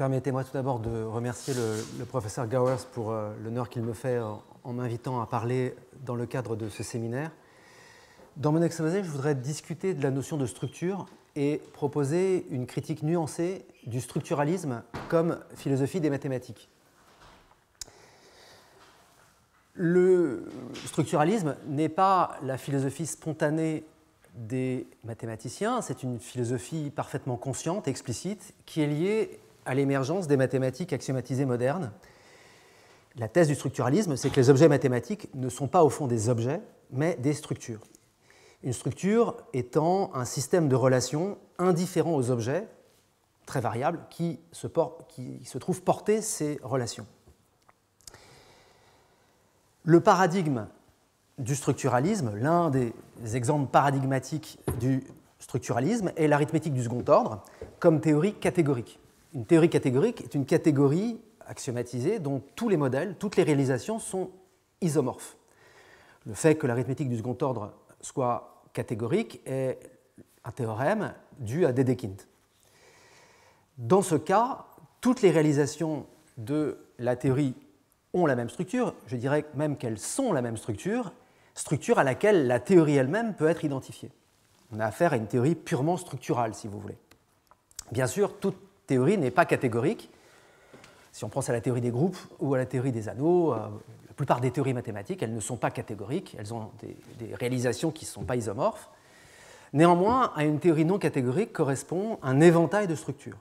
Permettez-moi tout d'abord de remercier le, professeur Gowers pour euh, l'honneur qu'il me fait en, en m'invitant à parler dans le cadre de ce séminaire. Dans mon exposé, je voudrais discuter de la notion de structure et proposer une critique nuancée du structuralisme comme philosophie des mathématiques. Le structuralisme n'est pas la philosophie spontanée des mathématiciens, c'est une philosophie parfaitement consciente, explicite, qui est liée à l'émergence des mathématiques axiomatisées modernes. La thèse du structuralisme, c'est que les objets mathématiques ne sont pas au fond des objets, mais des structures. Une structure étant un système de relations indifférent aux objets, très variables, qui se, qui se trouvent porter ces relations. Le paradigme du structuralisme, l'un des exemples paradigmatiques du structuralisme, est l'arithmétique du second ordre comme théorie catégorique une théorie catégorique est une catégorie axiomatisée dont tous les modèles, toutes les réalisations sont isomorphes. Le fait que l'arithmétique du second ordre soit catégorique est un théorème dû à Dedekind. Dans ce cas, toutes les réalisations de la théorie ont la même structure, je dirais même qu'elles sont la même structure, structure à laquelle la théorie elle-même peut être identifiée. On a affaire à une théorie purement structurale, si vous voulez. Bien sûr, toutes n'est pas catégorique. Si on pense à la théorie des groupes ou à la théorie des anneaux, euh, la plupart des théories mathématiques, elles ne sont pas catégoriques, elles ont des, des réalisations qui ne sont pas isomorphes. Néanmoins, à une théorie non catégorique correspond un éventail de structures.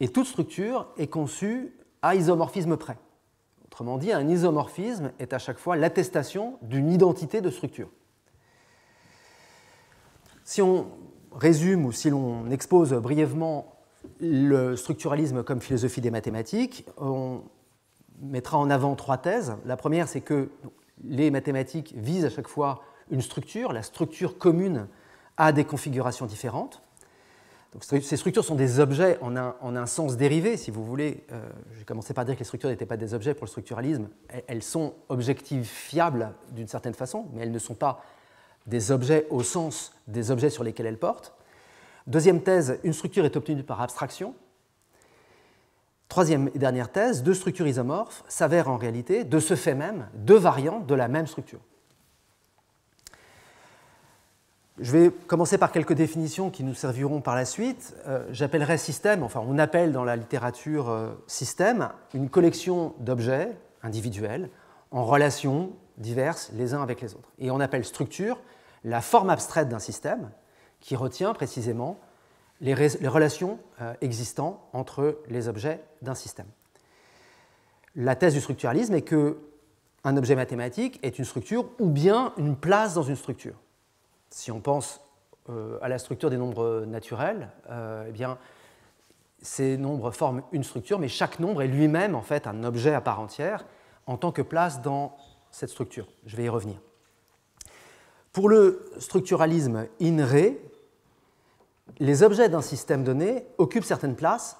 Et toute structure est conçue à isomorphisme près. Autrement dit, un isomorphisme est à chaque fois l'attestation d'une identité de structure. Si on résume ou si l'on expose brièvement le structuralisme comme philosophie des mathématiques, on mettra en avant trois thèses. La première, c'est que les mathématiques visent à chaque fois une structure, la structure commune à des configurations différentes. ces structures sont des objets en un, en un sens dérivé, si vous voulez. Euh, je J'ai commencé par dire que les structures n'étaient pas des objets pour le structuralisme. Elles, sont fiables d'une certaine façon, mais elles ne sont pas des objets au sens des objets sur lesquels elles portent. Deuxième thèse, une structure est obtenue par abstraction. Troisième et dernière thèse, deux structures isomorphes s'avèrent en réalité, de ce fait même, deux variantes de la même structure. Je vais commencer par quelques définitions qui nous serviront par la suite. Euh, J'appellerai système, enfin on appelle dans la littérature euh, système, une collection d'objets individuels en relations diverses les uns avec les autres. Et on appelle structure la forme abstraite d'un système, qui retient précisément les, relations euh, existantes entre les objets d'un système. La thèse du structuralisme est que un objet mathématique est une structure ou bien une place dans une structure. Si on pense euh, à la structure des nombres naturels, euh, eh bien, ces nombres forment une structure, mais chaque nombre est lui-même en fait un objet à part entière en tant que place dans cette structure. Je vais y revenir. Pour le structuralisme in les objets d'un système donné occupent certaines places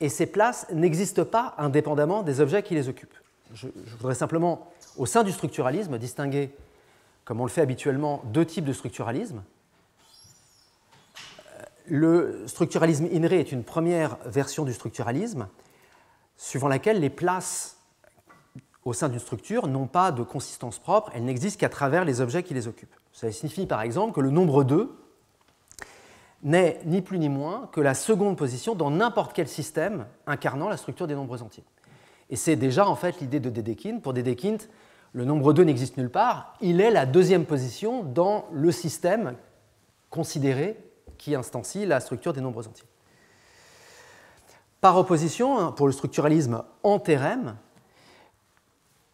et ces places n'existent pas indépendamment des objets qui les occupent. Je, voudrais simplement, au sein du structuralisme, distinguer, comme on le fait habituellement, deux types de structuralisme. Euh, le structuralisme INRE est une première version du structuralisme, suivant laquelle les places au sein d'une structure n'ont pas de consistance propre, elles n'existent qu'à travers les objets qui les occupent. Ça signifie par exemple que le nombre 2 n'est ni plus ni moins que la seconde position dans n'importe quel système incarnant la structure des nombres entiers. Et c'est déjà en fait l'idée de Dedekind. Pour Dedekind, le nombre 2 n'existe nulle part, il est la deuxième position dans le système considéré qui instancie la structure des nombres entiers. Par opposition, pour le structuralisme en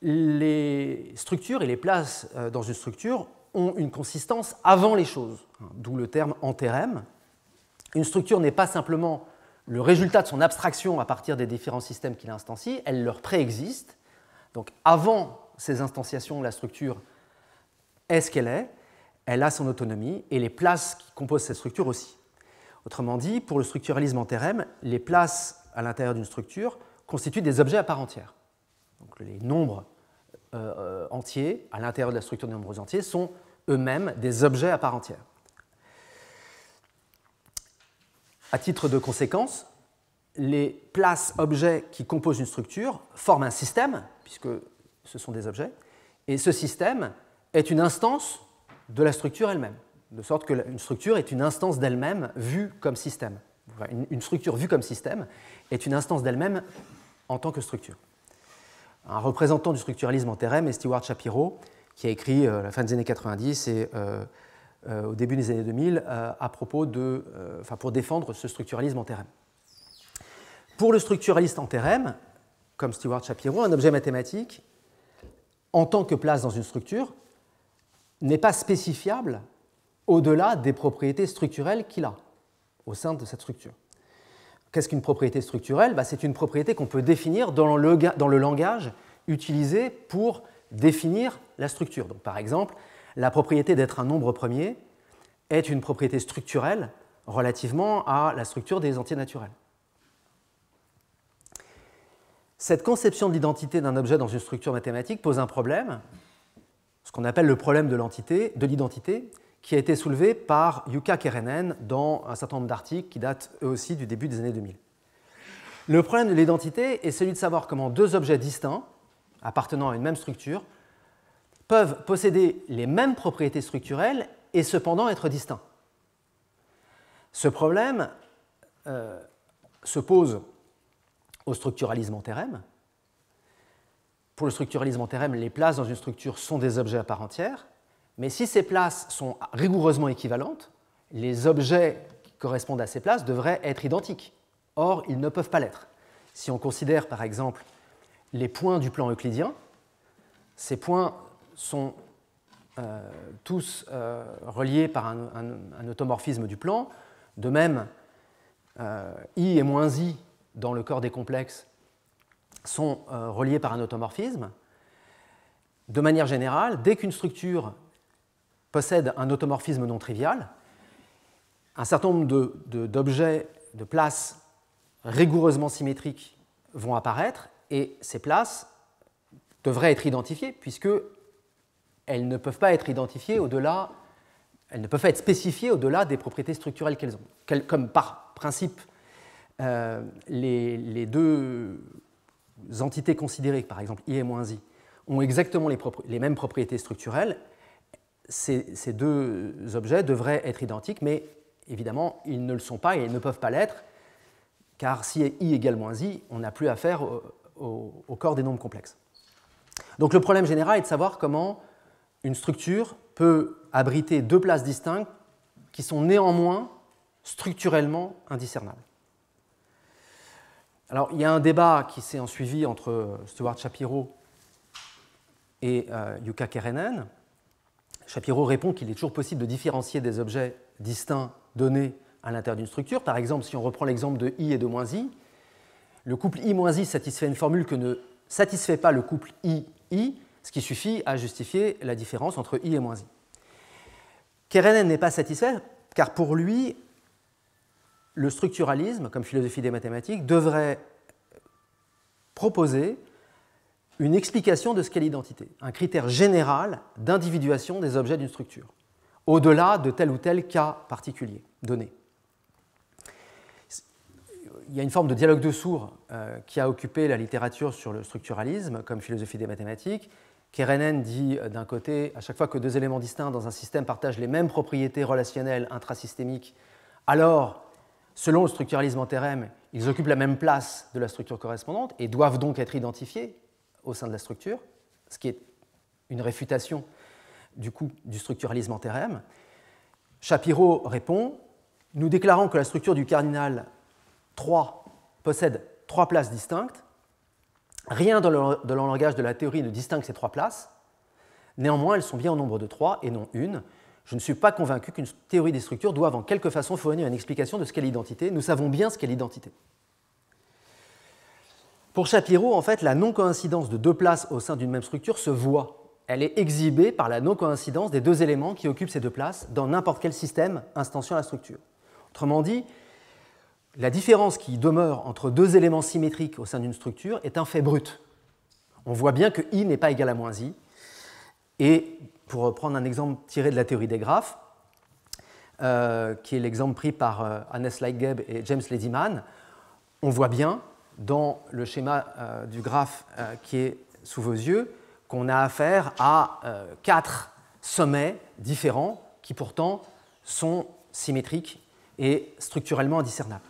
les structures et les places euh, dans une structure ont une consistance avant les choses, hein, d'où le terme antérem. Une structure n'est pas simplement le résultat de son abstraction à partir des différents systèmes qu'il instancie, elle leur préexiste. Donc avant ces instanciations, la structure est ce qu'elle est, elle a son autonomie et les places qui composent cette structure aussi. Autrement dit, pour le structuralisme en théorème, les places à l'intérieur d'une structure constituent des objets à part entière. Donc les nombres euh, euh, entiers à l'intérieur de la structure des nombres entiers sont eux-mêmes des objets à part entière. À titre de conséquence, les places objets qui composent une structure forment un système, puisque ce sont des objets, et ce système est une instance de la structure elle-même, de sorte qu'une structure est une instance d'elle-même vue comme système. Une structure vue comme système est une instance d'elle-même en tant que structure. Un représentant du structuralisme en théorème est Stewart Shapiro, qui a écrit euh, la fin des années 90 et euh, euh, au début des années 2000 euh, à propos euh, pour défendre ce structuralisme en Pour le structuraliste en comme Stuart Shapiro, un objet mathématique, en tant que place dans une structure, n'est pas spécifiable au-delà des propriétés structurelles qu'il a au sein de cette structure. Qu'est-ce qu'une propriété structurelle bah, C'est une propriété qu'on peut définir dans le, langage utilisé pour définir la structure. par exemple, la propriété d'être un nombre premier est une propriété structurelle relativement à la structure des entiers naturels. Cette conception de l'identité d'un objet dans une structure mathématique pose un problème, ce qu'on appelle le problème de l'identité, qui a été soulevé par Yuka Kerenen dans un certain nombre d'articles qui datent eux aussi du début des années 2000. Le problème de l'identité est celui de savoir comment deux objets distincts, appartenant à une même structure, peuvent posséder les mêmes propriétés structurelles et cependant être distincts. Ce problème euh, se pose au structuralisme en Pour le structuralisme en les places dans une structure sont des objets à part entière, mais si ces places sont rigoureusement équivalentes, les objets qui correspondent à ces places devraient être identiques. Or, ils ne peuvent pas l'être. Si on considère par exemple les points du plan euclidien, ces points sont euh, tous euh, reliés par un, automorphisme du plan. De même, euh, i et moins i dans le corps des complexes sont reliés par un automorphisme. De manière générale, dès qu'une structure possède un automorphisme non trivial, un certain nombre d'objets, de places rigoureusement symétriques vont apparaître et ces places devraient être identifiées puisque elles ne peuvent pas être identifiées au-delà, elles ne peuvent être spécifiées au-delà des propriétés structurelles qu'elles ont. Comme par principe, euh, les, deux entités considérées, par exemple I et moins I, ont exactement les, mêmes propriétés structurelles, ces, ces, deux objets devraient être identiques, mais évidemment, ils ne le sont pas et ils ne peuvent pas l'être, car si I égale moins I, on n'a plus affaire au corps des nombres complexes. Donc le problème général est de savoir comment une structure peut abriter deux places distinctes qui sont néanmoins structurellement indiscernables. Alors, il y a un débat qui s'est ensuivi entre Stuart Shapiro et euh, Yuka Kerenen. Shapiro répond qu'il est toujours possible de différencier des objets distincts donnés à l'intérieur d'une structure. Par exemple, si on reprend l'exemple de i et de i, le couple i-i satisfait une formule que ne satisfait pas le couple i-i, ce qui suffit à justifier la différence entre i et moins i. Kerenen n'est pas satisfait, car pour lui, le structuralisme, comme philosophie des mathématiques, devrait proposer une explication de ce qu'est l'identité, un critère général d'individuation des objets d'une structure, au-delà de tel ou tel cas particulier donné. Il y a une forme de dialogue de sourds euh, qui a occupé la littérature sur le structuralisme comme philosophie des mathématiques, Kerenen dit euh, d'un côté, à chaque fois que deux éléments distincts dans un système partagent les mêmes propriétés relationnelles intrasystémiques, alors, selon le structuralisme en ils occupent la même place de la structure correspondante et doivent donc être identifiés au sein de la structure, ce qui est une réfutation du coup du structuralisme en Shapiro répond Nous déclarons que la structure du cardinal 3 possède trois places distinctes Rien dans le, langage de la théorie ne distingue ces trois places. Néanmoins, elles sont bien au nombre de trois et non une. Je ne suis pas convaincu qu'une théorie des structures doive en quelque façon fournir une explication de ce qu'est l'identité. Nous savons bien ce qu'est l'identité. Pour Shapiro, en fait, la non-coïncidence de deux places au sein d'une même structure se voit. Elle est exhibée par la non-coïncidence des deux éléments qui occupent ces deux places dans n'importe quel système instanciant la structure. Autrement dit, la différence qui demeure entre deux éléments symétriques au sein d'une structure est un fait brut. On voit bien que i n'est pas égal à moins i. Et pour prendre un exemple tiré de la théorie des graphes, euh, qui est l'exemple pris par euh, Hannes Leitgeb et James Lediman, on voit bien dans le schéma euh, du graphe qui est sous vos yeux qu'on a affaire à quatre sommets différents qui pourtant sont symétriques et structurellement indiscernables.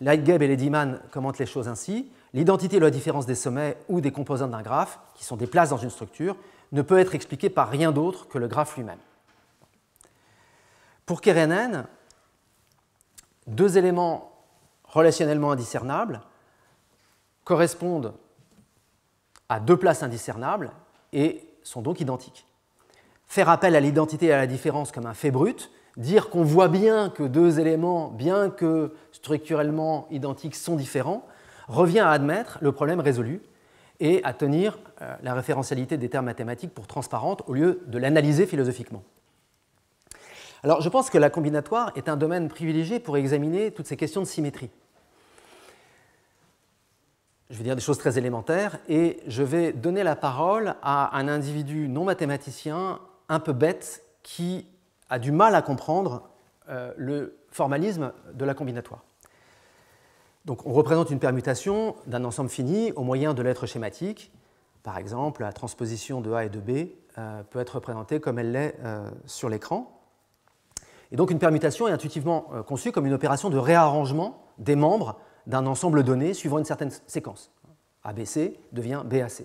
Lightgeb et Lediman commentent les choses ainsi. L'identité ou la différence des sommets ou des composants d'un graphe, qui sont des places dans une structure, ne peut être expliquée par rien d'autre que le graphe lui-même. Pour Kerenen, deux éléments relationnellement indiscernables correspondent à deux places indiscernables et sont donc identiques. Faire appel à l'identité et à la différence comme un fait brut dire qu'on voit bien que deux éléments, bien que structurellement identiques, sont différents, revient à admettre le problème résolu et à tenir euh, la référentialité des termes mathématiques pour transparente au lieu de l'analyser philosophiquement. Alors je pense que la combinatoire est un domaine privilégié pour examiner toutes ces questions de symétrie. Je vais dire des choses très élémentaires et je vais donner la parole à un individu non mathématicien un peu bête qui a du mal à comprendre euh, le formalisme de la combinatoire. Donc on représente une permutation d'un ensemble fini au moyen de lettres schématiques. Par exemple, la transposition de A et de B euh, peut être représentée comme elle l'est euh, sur l'écran. Et donc une permutation est intuitivement conçue comme une opération de réarrangement des membres d'un ensemble donné suivant une certaine séquence. ABC devient BAC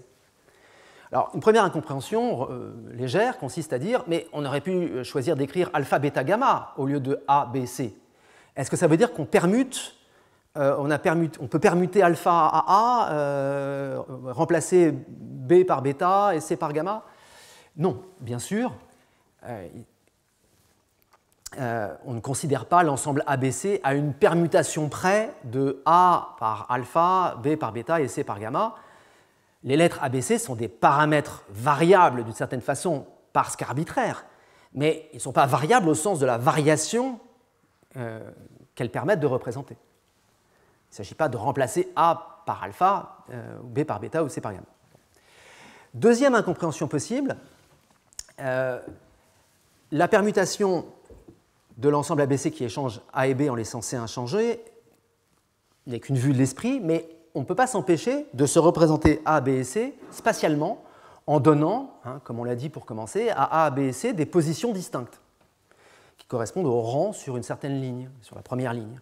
une première incompréhension euh, légère consiste à dire mais on aurait pu choisir d'écrire alpha, bêta, gamma au lieu de A, B, C. Est-ce que ça veut dire qu'on permute, euh, on, peut permuter alpha à A, euh, remplacer B par bêta et C par gamma Non, bien sûr. on ne considère pas l'ensemble ABC à une permutation près de A par alpha, B par bêta et C par gamma. Les lettres ABC sont des paramètres variables d'une certaine façon parce qu'arbitraires, mais ils ne sont pas variables au sens de la variation euh, qu'elles permettent de représenter. Il ne s'agit pas de remplacer A par alpha, euh, ou B par bêta, ou C par gamma. Deuxième incompréhension possible, euh, la permutation de l'ensemble ABC qui échange A et B en laissant C inchangé n'est qu'une vue de l'esprit, mais on ne peut pas s'empêcher de se représenter A, B et C spatialement en donnant, hein, comme on l'a dit pour commencer, à A, B et C des positions distinctes qui correspondent au rang sur une certaine ligne, sur la première ligne.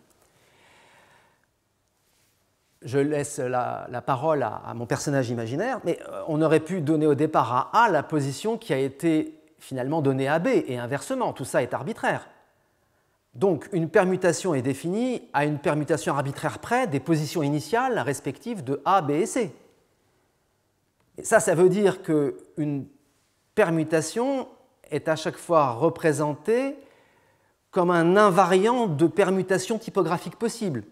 Je laisse la, parole à, à, mon personnage imaginaire, mais euh, on aurait pu donner au départ à A la position qui a été finalement donnée à B, et inversement, tout ça est arbitraire. Donc une permutation est définie à une permutation arbitraire près des positions initiales respectives de A, B et C. Et ça, ça veut dire qu'une permutation est à chaque fois représentée comme un invariant de permutation typographique possible.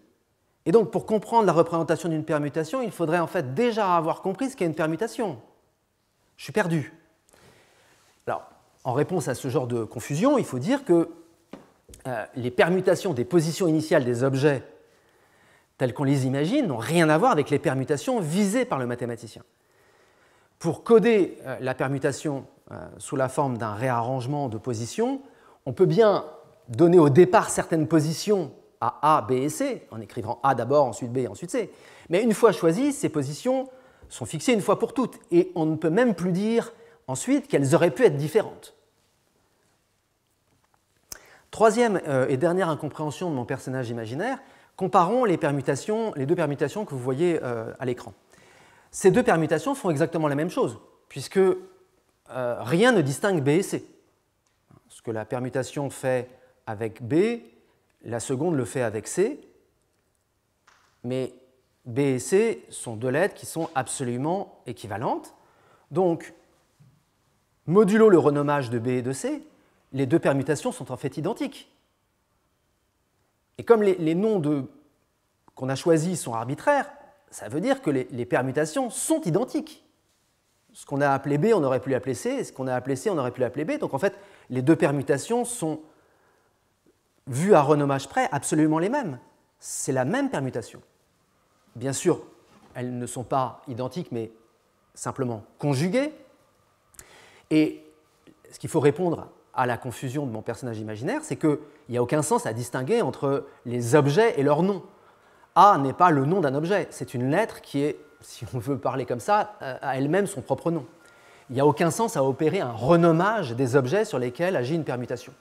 Et donc pour comprendre la représentation d'une permutation, il faudrait en fait déjà avoir compris ce qu'est une permutation. Je suis perdu. Alors, en réponse à ce genre de confusion, il faut dire que euh, les permutations des positions initiales des objets telles qu'on les imagine n'ont rien à voir avec les permutations visées par le mathématicien. Pour coder euh, la permutation euh, sous la forme d'un réarrangement de positions, on peut bien donner au départ certaines positions à A, B et C, en écrivant A d'abord, ensuite B, et ensuite C. Mais une fois choisies, ces positions sont fixées une fois pour toutes, et on ne peut même plus dire ensuite qu'elles auraient pu être différentes. Troisième euh, et dernière incompréhension de mon personnage imaginaire, comparons les, permutations, les deux permutations que vous voyez euh, à l'écran. Ces deux permutations font exactement la même chose, puisque euh, rien ne distingue B et C. Ce que la permutation fait avec B, la seconde le fait avec C, mais B et C sont deux lettres qui sont absolument équivalentes. Donc, modulo le renommage de B et de C, les deux permutations sont en fait identiques. Et comme les, noms qu'on a choisis sont arbitraires, ça veut dire que les, les permutations sont identiques. Ce qu'on a appelé B, on aurait pu l'appeler C, et ce qu'on a appelé C, on aurait pu l'appeler B. Donc en fait, les deux permutations sont, vues à renommage près, absolument les mêmes. C'est la même permutation. Bien sûr, elles ne sont pas identiques, mais simplement conjuguées. Et ce qu'il faut répondre à la confusion de mon personnage imaginaire, c'est qu'il n'y a aucun sens à distinguer entre les objets et leurs noms. A n'est pas le nom d'un objet, c'est une lettre qui est, si on veut parler comme ça, euh, à elle-même son propre nom. Il n'y a aucun sens à opérer un renommage des objets sur lesquels agit une permutation.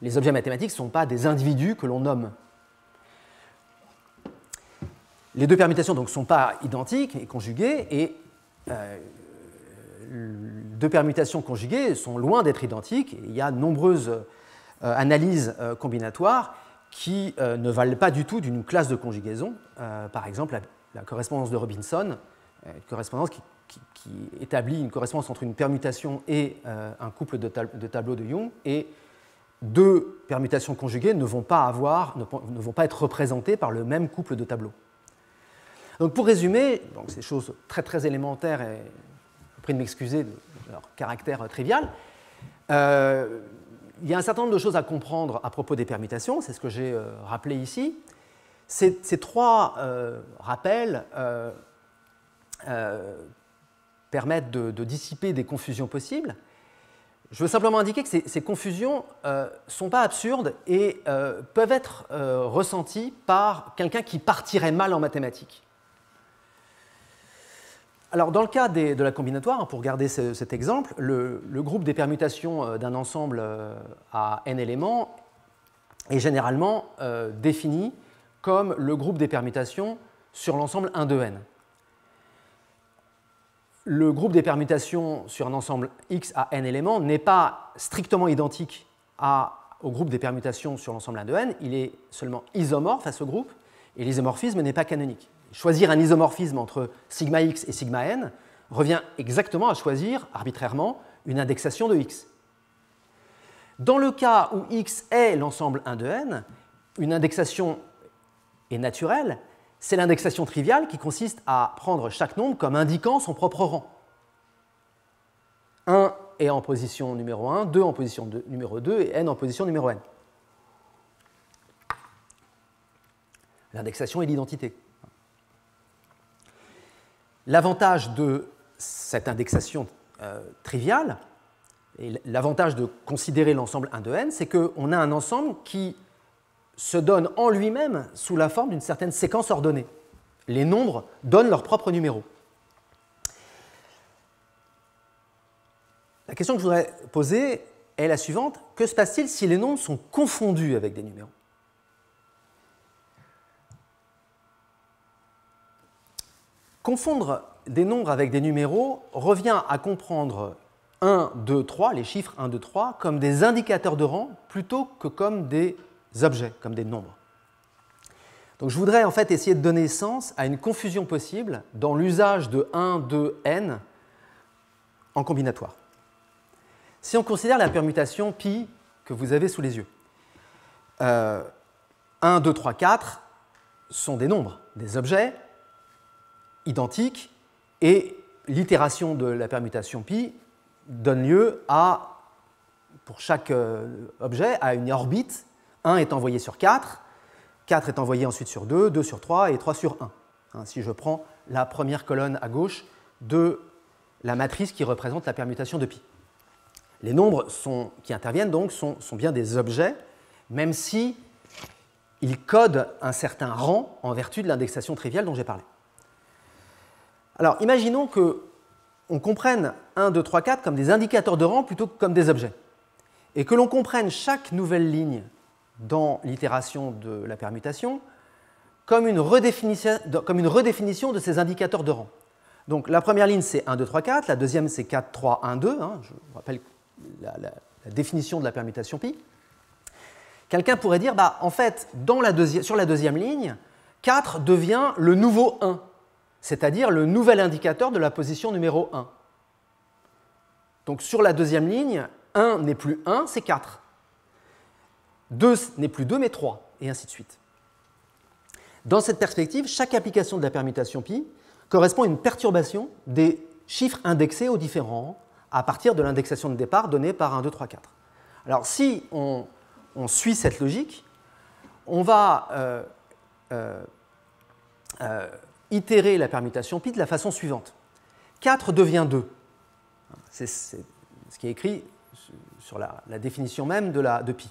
Les objets mathématiques ne sont pas des individus que l'on nomme. Les deux permutations ne sont pas identiques et conjuguées, et euh, deux permutations conjuguées sont loin d'être identiques. Il y a nombreuses euh, analyses euh, combinatoires qui euh, ne valent pas du tout d'une classe de conjugaison. par exemple, la, correspondance de Robinson, correspondance qui, établit une correspondance entre une permutation et un couple de, tableaux de Young, et deux permutations conjuguées ne vont pas avoir, vont pas être représentées par le même couple de tableaux. Donc pour résumer, donc ces choses très très élémentaires et prie de m'excuser de leur caractère trivial. Euh, il y a un certain nombre de choses à comprendre à propos des permutations, c'est ce que j'ai euh, rappelé ici. Ces, trois euh, rappels permettent de, dissiper des confusions possibles. Je veux simplement indiquer que ces, ces confusions ne sont pas absurdes et peuvent être ressenties par quelqu'un qui partirait mal en mathématiques. Alors dans le cas de la combinatoire, pour garder cet exemple, le, groupe des permutations euh, d'un ensemble euh, à n éléments est généralement euh, défini comme le groupe des permutations sur l'ensemble 1 de n. Le groupe des permutations sur un ensemble x à n éléments n'est pas strictement identique au groupe des permutations sur l'ensemble 1 de n, il est seulement isomorphe à ce groupe, et l'isomorphisme n'est pas canonique choisir un isomorphisme entre sigma x et sigma n revient exactement à choisir arbitrairement une indexation de x. Dans le cas où x est l'ensemble 1 de n, une indexation est naturelle, c'est l'indexation triviale qui consiste à prendre chaque nombre comme indiquant son propre rang. 1 est en position numéro 1, 2 en position numéro 2 et n en position numéro n. L'indexation est l'identité. L'avantage de cette indexation euh, triviale, et l'avantage de considérer l'ensemble 1 de n, c'est qu'on a un ensemble qui se donne en lui-même sous la forme d'une certaine séquence ordonnée. Les nombres donnent leur propre numéro. La question que je voudrais poser est la suivante. Que se passe-t-il si les nombres sont confondus avec des numéros Confondre des nombres avec des numéros revient à comprendre 1, 2, 3, les chiffres 1, 2, 3, comme des indicateurs de rang plutôt que comme des objets, comme des nombres. Donc je voudrais en fait essayer de donner sens à une confusion possible dans l'usage de 1, 2, n en combinatoire. Si on considère la permutation pi que vous avez sous les yeux, 1, 2, 3, 4 sont des nombres, des objets, identiques et l'itération de la permutation pi donne lieu à, pour chaque euh, objet, à une orbite. 1 est envoyé sur 4, 4 est envoyé ensuite sur 2, 2 sur 3 et 3 sur 1. Hein, si je prends la première colonne à gauche de la matrice qui représente la permutation de pi. Les nombres qui interviennent donc sont, sont, bien des objets, même si ils codent un certain rang en vertu de l'indexation triviale dont j'ai parlé. Alors imaginons que on comprenne 1, 2, 3, 4 comme des indicateurs de rang plutôt que comme des objets. Et que l'on comprenne chaque nouvelle ligne dans l'itération de la permutation comme une, redéfinition de ces indicateurs de rang. Donc la première ligne c'est 1, 2, 3, 4, la deuxième c'est 4, 3, 1, 2, je vous rappelle la, définition de la permutation pi. Quelqu'un pourrait dire, bah, en fait, sur la deuxième ligne, 4 devient le nouveau 1 c'est-à-dire le nouvel indicateur de la position numéro 1. Donc sur la deuxième ligne, 1 n'est plus 1, c'est 4. 2 n'est plus 2, mais 3, et ainsi de suite. Dans cette perspective, chaque application de la permutation pi correspond à une perturbation des chiffres indexés aux différents à partir de l'indexation de départ donnée par 1, 2, 3, 4. Alors si on, suit cette logique, on va euh, euh, euh, itérer la permutation pi de la façon suivante. 4 devient 2. C'est ce qui est écrit sur la, définition même de, la, de pi.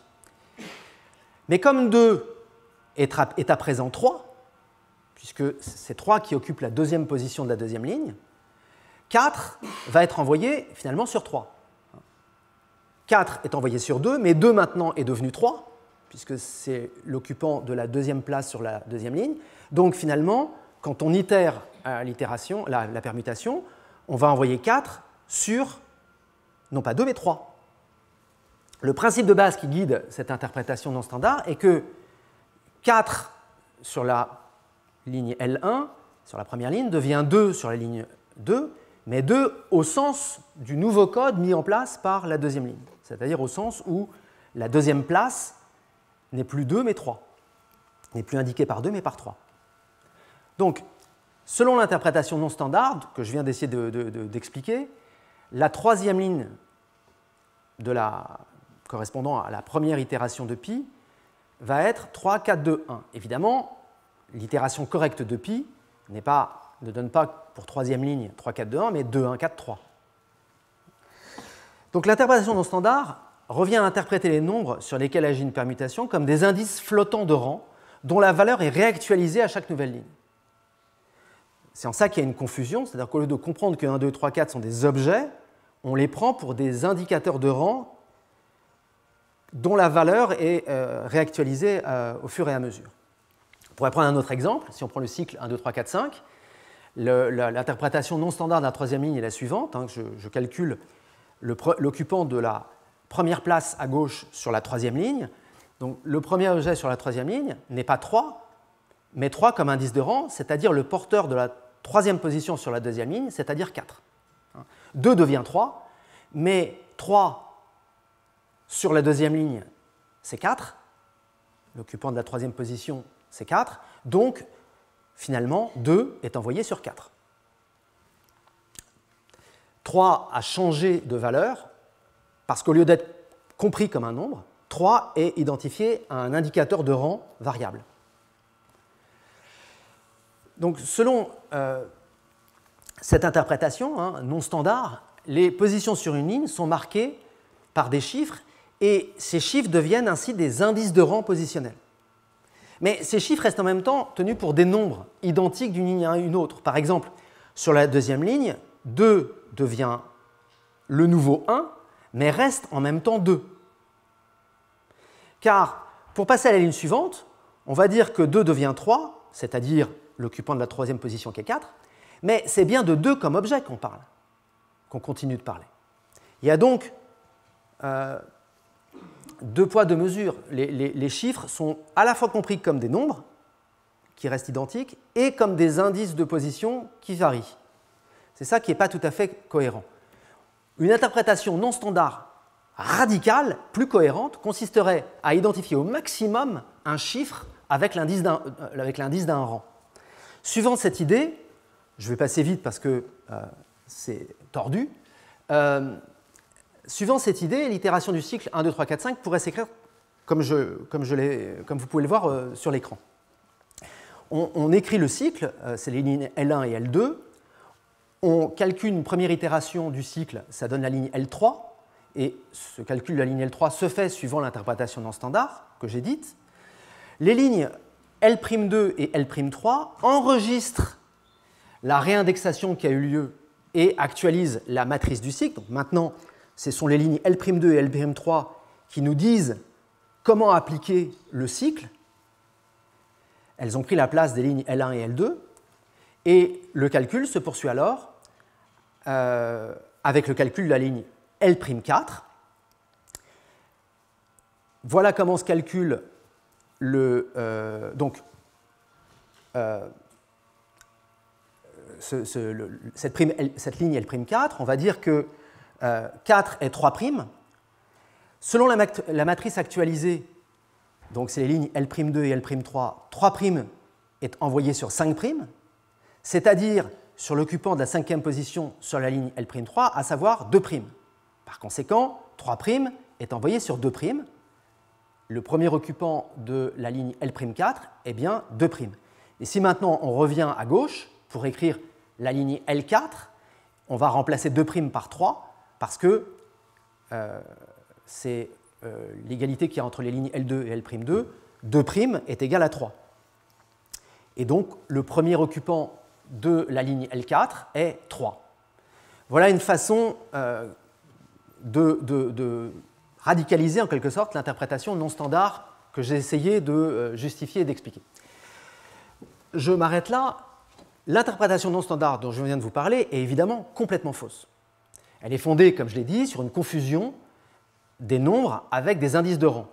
Mais comme 2 est à présent 3, puisque c'est 3 qui occupe la deuxième position de la deuxième ligne, 4 va être envoyé finalement sur 3. 4 est envoyé sur 2, mais 2 maintenant est devenu 3, puisque c'est l'occupant de la deuxième place sur la deuxième ligne. Donc finalement, quand on itère l'itération, la, la, permutation, on va envoyer 4 sur, non pas 2, mais 3. Le principe de base qui guide cette interprétation non standard est que 4 sur la ligne L1, sur la première ligne, devient 2 sur la ligne 2, mais 2 au sens du nouveau code mis en place par la deuxième ligne, c'est-à-dire au sens où la deuxième place n'est plus 2 mais 3, n'est plus indiquée par 2 mais par 3. Donc, selon l'interprétation non standard que je viens d'essayer d'expliquer, la troisième ligne de la, correspondant à la première itération de pi va être 3, 4, 2, 1. Évidemment, l'itération correcte de pi ne donne pas pour troisième ligne 3, 4, 2, 1, mais 2, 1, 4, 3. Donc l'interprétation non standard revient à interpréter les nombres sur lesquels agit une permutation comme des indices flottants de rang dont la valeur est réactualisée à chaque nouvelle ligne. C'est en ça qu'il y a une confusion, c'est-à-dire qu'au lieu de comprendre que 1, 2, 3, 4 sont des objets, on les prend pour des indicateurs de rang dont la valeur est euh, réactualisée euh, au fur et à mesure. On pourrait prendre un autre exemple, si on prend le cycle 1, 2, 3, 4, 5, l'interprétation non standard de la troisième ligne est la suivante, hein, je, je, calcule l'occupant de la première place à gauche sur la troisième ligne, donc le premier objet sur la troisième ligne n'est pas 3, mais 3 comme indice de rang, c'est-à-dire le porteur de la troisième position sur la deuxième ligne, c'est-à-dire 4. 2 devient 3, mais 3 sur la deuxième ligne, c'est 4. L'occupant de la troisième position, c'est 4. Donc, finalement, 2 est envoyé sur 4. 3 a changé de valeur parce qu'au lieu d'être compris comme un nombre, 3 est identifié à un indicateur de rang variable. Donc selon euh, cette interprétation hein, non standard, les positions sur une ligne sont marquées par des chiffres et ces chiffres deviennent ainsi des indices de rang positionnel. Mais ces chiffres restent en même temps tenus pour des nombres identiques d'une ligne à une autre. Par exemple, sur la deuxième ligne, 2 devient le nouveau 1, mais reste en même temps 2. Car pour passer à la ligne suivante, on va dire que 2 devient 3, c'est-à-dire l'occupant de la troisième position qui est 4, mais c'est bien de 2 comme objet qu'on parle, qu'on continue de parler. Il y a donc euh, deux poids, deux mesures. Les, les, chiffres sont à la fois compris comme des nombres, qui restent identiques, et comme des indices de position qui varient. C'est ça qui n'est pas tout à fait cohérent. Une interprétation non standard radicale, plus cohérente, consisterait à identifier au maximum un chiffre avec l'indice d'un euh, rang. Suivant cette idée, je vais passer vite parce que euh, c'est tordu, euh, suivant cette idée, l'itération du cycle 1, 2, 3, 4, 5 pourrait s'écrire comme, je, comme, je comme, vous pouvez le voir euh, sur l'écran. On, on, écrit le cycle, c'est les lignes L1 et L2, on calcule une première itération du cycle, ça donne la ligne L3, et ce calcul de la ligne L3 se fait suivant l'interprétation non standard que j'ai dite. Les lignes L'2 et L'3 enregistrent la réindexation qui a eu lieu et actualisent la matrice du cycle. maintenant, ce sont les lignes L'2 et L'3 qui nous disent comment appliquer le cycle. Elles ont pris la place des lignes L1 et L2. Et le calcul se poursuit alors euh, avec le calcul de la ligne L'4. Voilà comment se calcule le, euh, donc, euh, cette, prime, ligne L'4, on va dire que 4 euh, est 3'. Selon la, la matrice actualisée, donc c'est les lignes L'2 et L'3, 3' est envoyé sur 5', c'est-à-dire sur l'occupant de la cinquième position sur la ligne L'3, à savoir 2'. Par conséquent, 3' est envoyé sur 2', le premier occupant de la ligne L'4 est eh bien 2'. Et si maintenant on revient à gauche pour écrire la ligne L4, on va remplacer 2' par 3 parce que euh, c'est euh, l'égalité qu'il y a entre les lignes L2 et L'2, 2' est égal à 3. Et donc le premier occupant de la ligne L4 est 3. Voilà une façon euh, de, de, de, radicaliser en quelque sorte l'interprétation non standard que j'ai essayé de euh, justifier et d'expliquer. Je m'arrête là. L'interprétation non standard dont je viens de vous parler est évidemment complètement fausse. Elle est fondée, comme je l'ai dit, sur une confusion des nombres avec des indices de rang.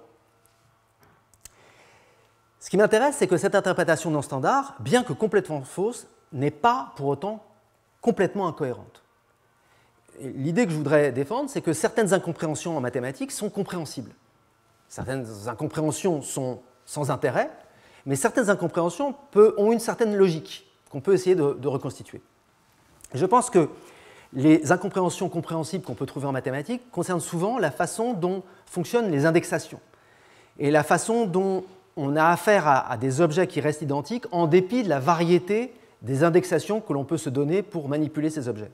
Ce qui m'intéresse, c'est que cette interprétation non standard, bien que complètement fausse, n'est pas pour autant complètement incohérente l'idée que je voudrais défendre, c'est que certaines incompréhensions en mathématiques sont compréhensibles. Certaines incompréhensions sont sans intérêt, mais certaines incompréhensions ont une certaine logique qu'on peut essayer de, reconstituer. Je pense que les incompréhensions compréhensibles qu'on peut trouver en mathématiques concernent souvent la façon dont fonctionnent les indexations et la façon dont on a affaire à des objets qui restent identiques en dépit de la variété des indexations que l'on peut se donner pour manipuler ces objets.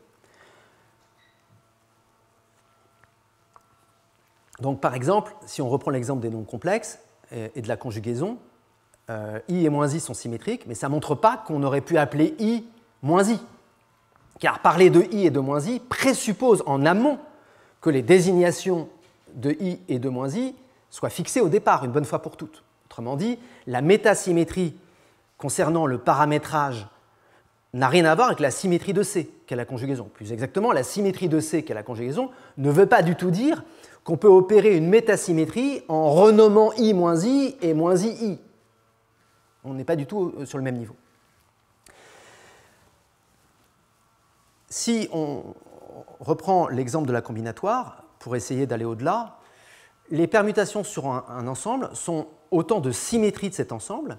Donc par exemple, si on reprend l'exemple des nombres complexes et, de la conjugaison, euh, i et moins i sont symétriques, mais ça ne montre pas qu'on aurait pu appeler i moins i. Car parler de i et de moins i présuppose en amont que les désignations de i et de moins i soient fixées au départ, une bonne fois pour toutes. Autrement dit, la métasymétrie concernant le paramétrage n'a rien à voir avec la symétrie de C qu'est la conjugaison. Plus exactement, la symétrie de C qu'est la conjugaison ne veut pas du tout dire qu'on peut opérer une métasymétrie en renommant i moins i et moins i i. On n'est pas du tout euh, sur le même niveau. Si on reprend l'exemple de la combinatoire, pour essayer d'aller au-delà, les permutations sur un, un ensemble sont autant de symétries de cet ensemble,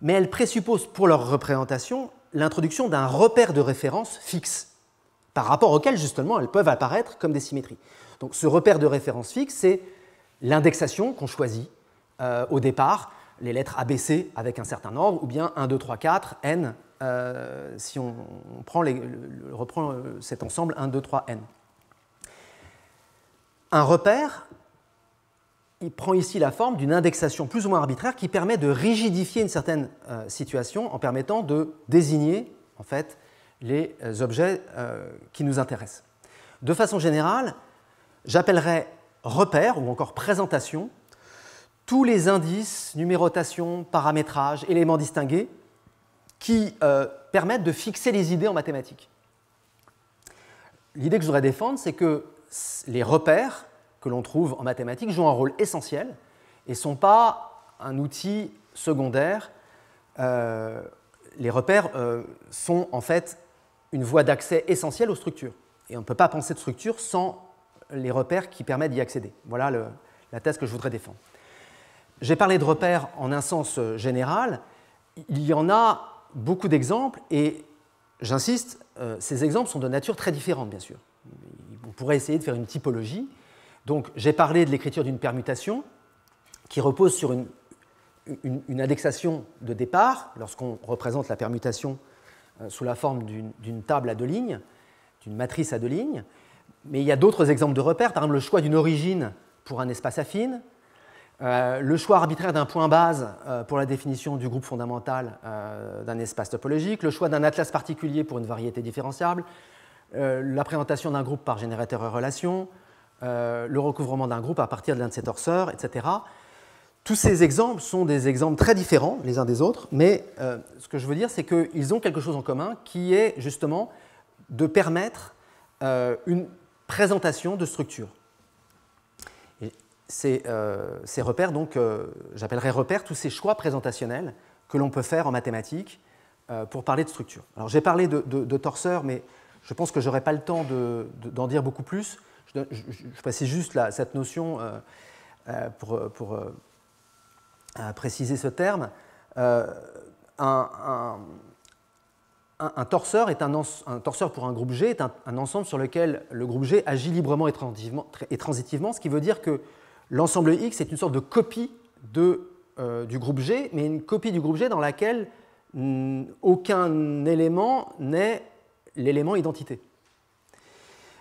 mais elles présupposent pour leur représentation l'introduction d'un repère de référence fixe par rapport auxquelles justement elles peuvent apparaître comme des symétries. Donc ce repère de référence fixe, c'est l'indexation qu'on choisit euh, au départ, les lettres ABC avec un certain ordre, ou bien 1, 2, 3, 4, N, euh, si on, prend reprend euh, cet ensemble 1, 2, 3, N. Un repère, il prend ici la forme d'une indexation plus ou moins arbitraire qui permet de rigidifier une certaine situation en permettant de désigner en fait les euh, objets euh, qui nous intéressent. De façon générale, j'appellerai repères ou encore présentation tous les indices, numérotations, paramétrages, éléments distingués qui euh, permettent de fixer les idées en mathématiques. L'idée que je voudrais défendre, c'est que les repères que l'on trouve en mathématiques jouent un rôle essentiel et ne sont pas un outil secondaire. les repères sont en fait une voie d'accès essentielle aux structures. Et on ne peut pas penser de structure sans les repères qui permettent d'y accéder. Voilà la thèse que je voudrais défendre. J'ai parlé de repères en un sens euh, général. Il y en a beaucoup d'exemples et j'insiste, euh, ces exemples sont de nature très différente, bien sûr. On pourrait essayer de faire une typologie. Donc j'ai parlé de l'écriture d'une permutation qui repose sur une, une indexation de départ lorsqu'on représente la permutation euh, sous la forme d'une table à deux lignes, d'une matrice à deux lignes. Mais il y a d'autres exemples de repères, par exemple le choix d'une origine pour un espace affine, euh, le choix arbitraire d'un point base euh, pour la définition du groupe fondamental d'un espace topologique, le choix d'un atlas particulier pour une variété différenciable, la présentation d'un groupe par générateur et relation, le recouvrement d'un groupe à partir de l'un de ses torseurs, etc. Tous ces exemples sont des exemples très différents les uns des autres, mais euh, ce que je veux dire, c'est qu'ils ont quelque chose en commun qui est justement de permettre euh, une présentation de structure. Ces, euh, ces, repères, donc, j'appellerais repères tous ces choix présentationnels que l'on peut faire en mathématiques pour parler de structure. Alors, j'ai parlé de, torseurs, mais je pense que je n'aurai pas le temps d'en dire beaucoup plus. Je, je, juste cette notion pour, pour préciser ce terme, euh, un, torseur est un, pour un groupe G est un, ensemble sur lequel le groupe G agit librement et transitivement, ce qui veut dire que l'ensemble X est une sorte de copie de, euh, du groupe G, mais une copie du groupe G dans laquelle mm, aucun élément n'est l'élément identité.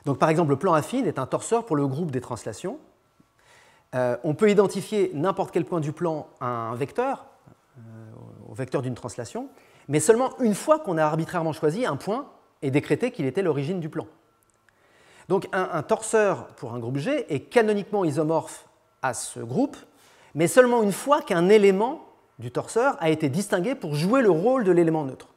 Donc par exemple, le plan affine est un torseur pour le groupe des translations, euh, on peut identifier n'importe quel point du plan à un vecteur, euh, au vecteur d'une translation, mais seulement une fois qu'on a arbitrairement choisi un point et décrété qu'il était l'origine du plan. Donc un, un, torseur pour un groupe G est canoniquement isomorphe à ce groupe, mais seulement une fois qu'un élément du torseur a été distingué pour jouer le rôle de l'élément neutre.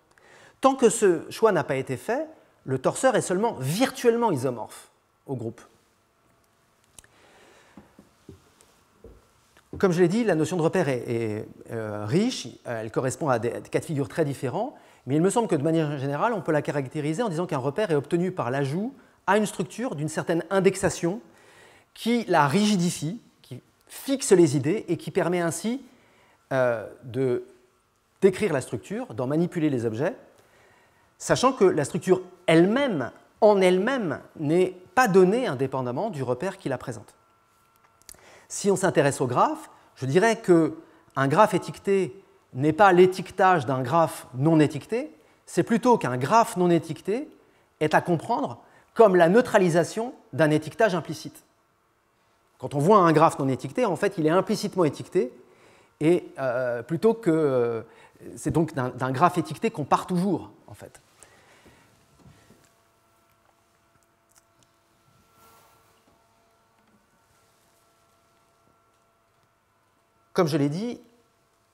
Tant que ce choix n'a pas été fait, le torseur est seulement virtuellement isomorphe au groupe. Comme je l'ai dit, la notion de repère est, euh, riche, elle correspond à des, cas de figure très différents, mais il me semble que de manière générale, on peut la caractériser en disant qu'un repère est obtenu par l'ajout à une structure d'une certaine indexation qui la rigidifie, qui fixe les idées et qui permet ainsi euh, de décrire la structure, d'en manipuler les objets, sachant que la structure elle-même, en elle-même, n'est pas donnée indépendamment du repère qui la présente. Si on s'intéresse au graphe, je dirais qu'un graphe étiqueté n'est pas l'étiquetage d'un graphe non étiqueté, c'est plutôt qu'un graphe non étiqueté est à comprendre comme la neutralisation d'un étiquetage implicite. Quand on voit un graphe non étiqueté, en fait, il est implicitement étiqueté, et euh, plutôt que. Euh, c'est donc d'un graphe étiqueté qu'on part toujours, en fait. Comme je l'ai dit,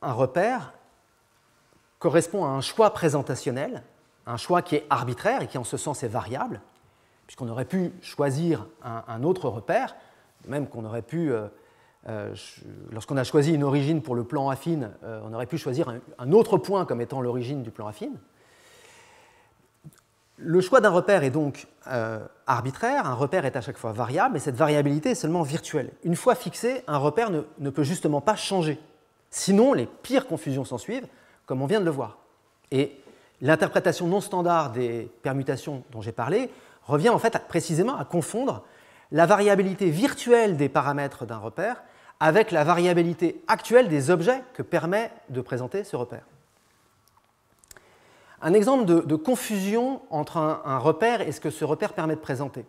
un repère correspond à un choix présentationnel, un choix qui est arbitraire et qui en ce sens est variable, puisqu'on aurait pu choisir un, autre repère, même qu'on aurait pu, euh, euh, lorsqu'on a choisi une origine pour le plan affine, euh, on aurait pu choisir un autre point comme étant l'origine du plan affine. Le choix d'un repère est donc euh, arbitraire, un repère est à chaque fois variable, et cette variabilité est seulement virtuelle. Une fois fixé, un repère ne, peut justement pas changer. Sinon, les pires confusions s'en suivent, comme on vient de le voir. Et l'interprétation non standard des permutations dont j'ai parlé revient en fait précisément à confondre la variabilité virtuelle des paramètres d'un repère avec la variabilité actuelle des objets que permet de présenter ce repère un exemple de, confusion entre un, repère et ce que ce repère permet de présenter.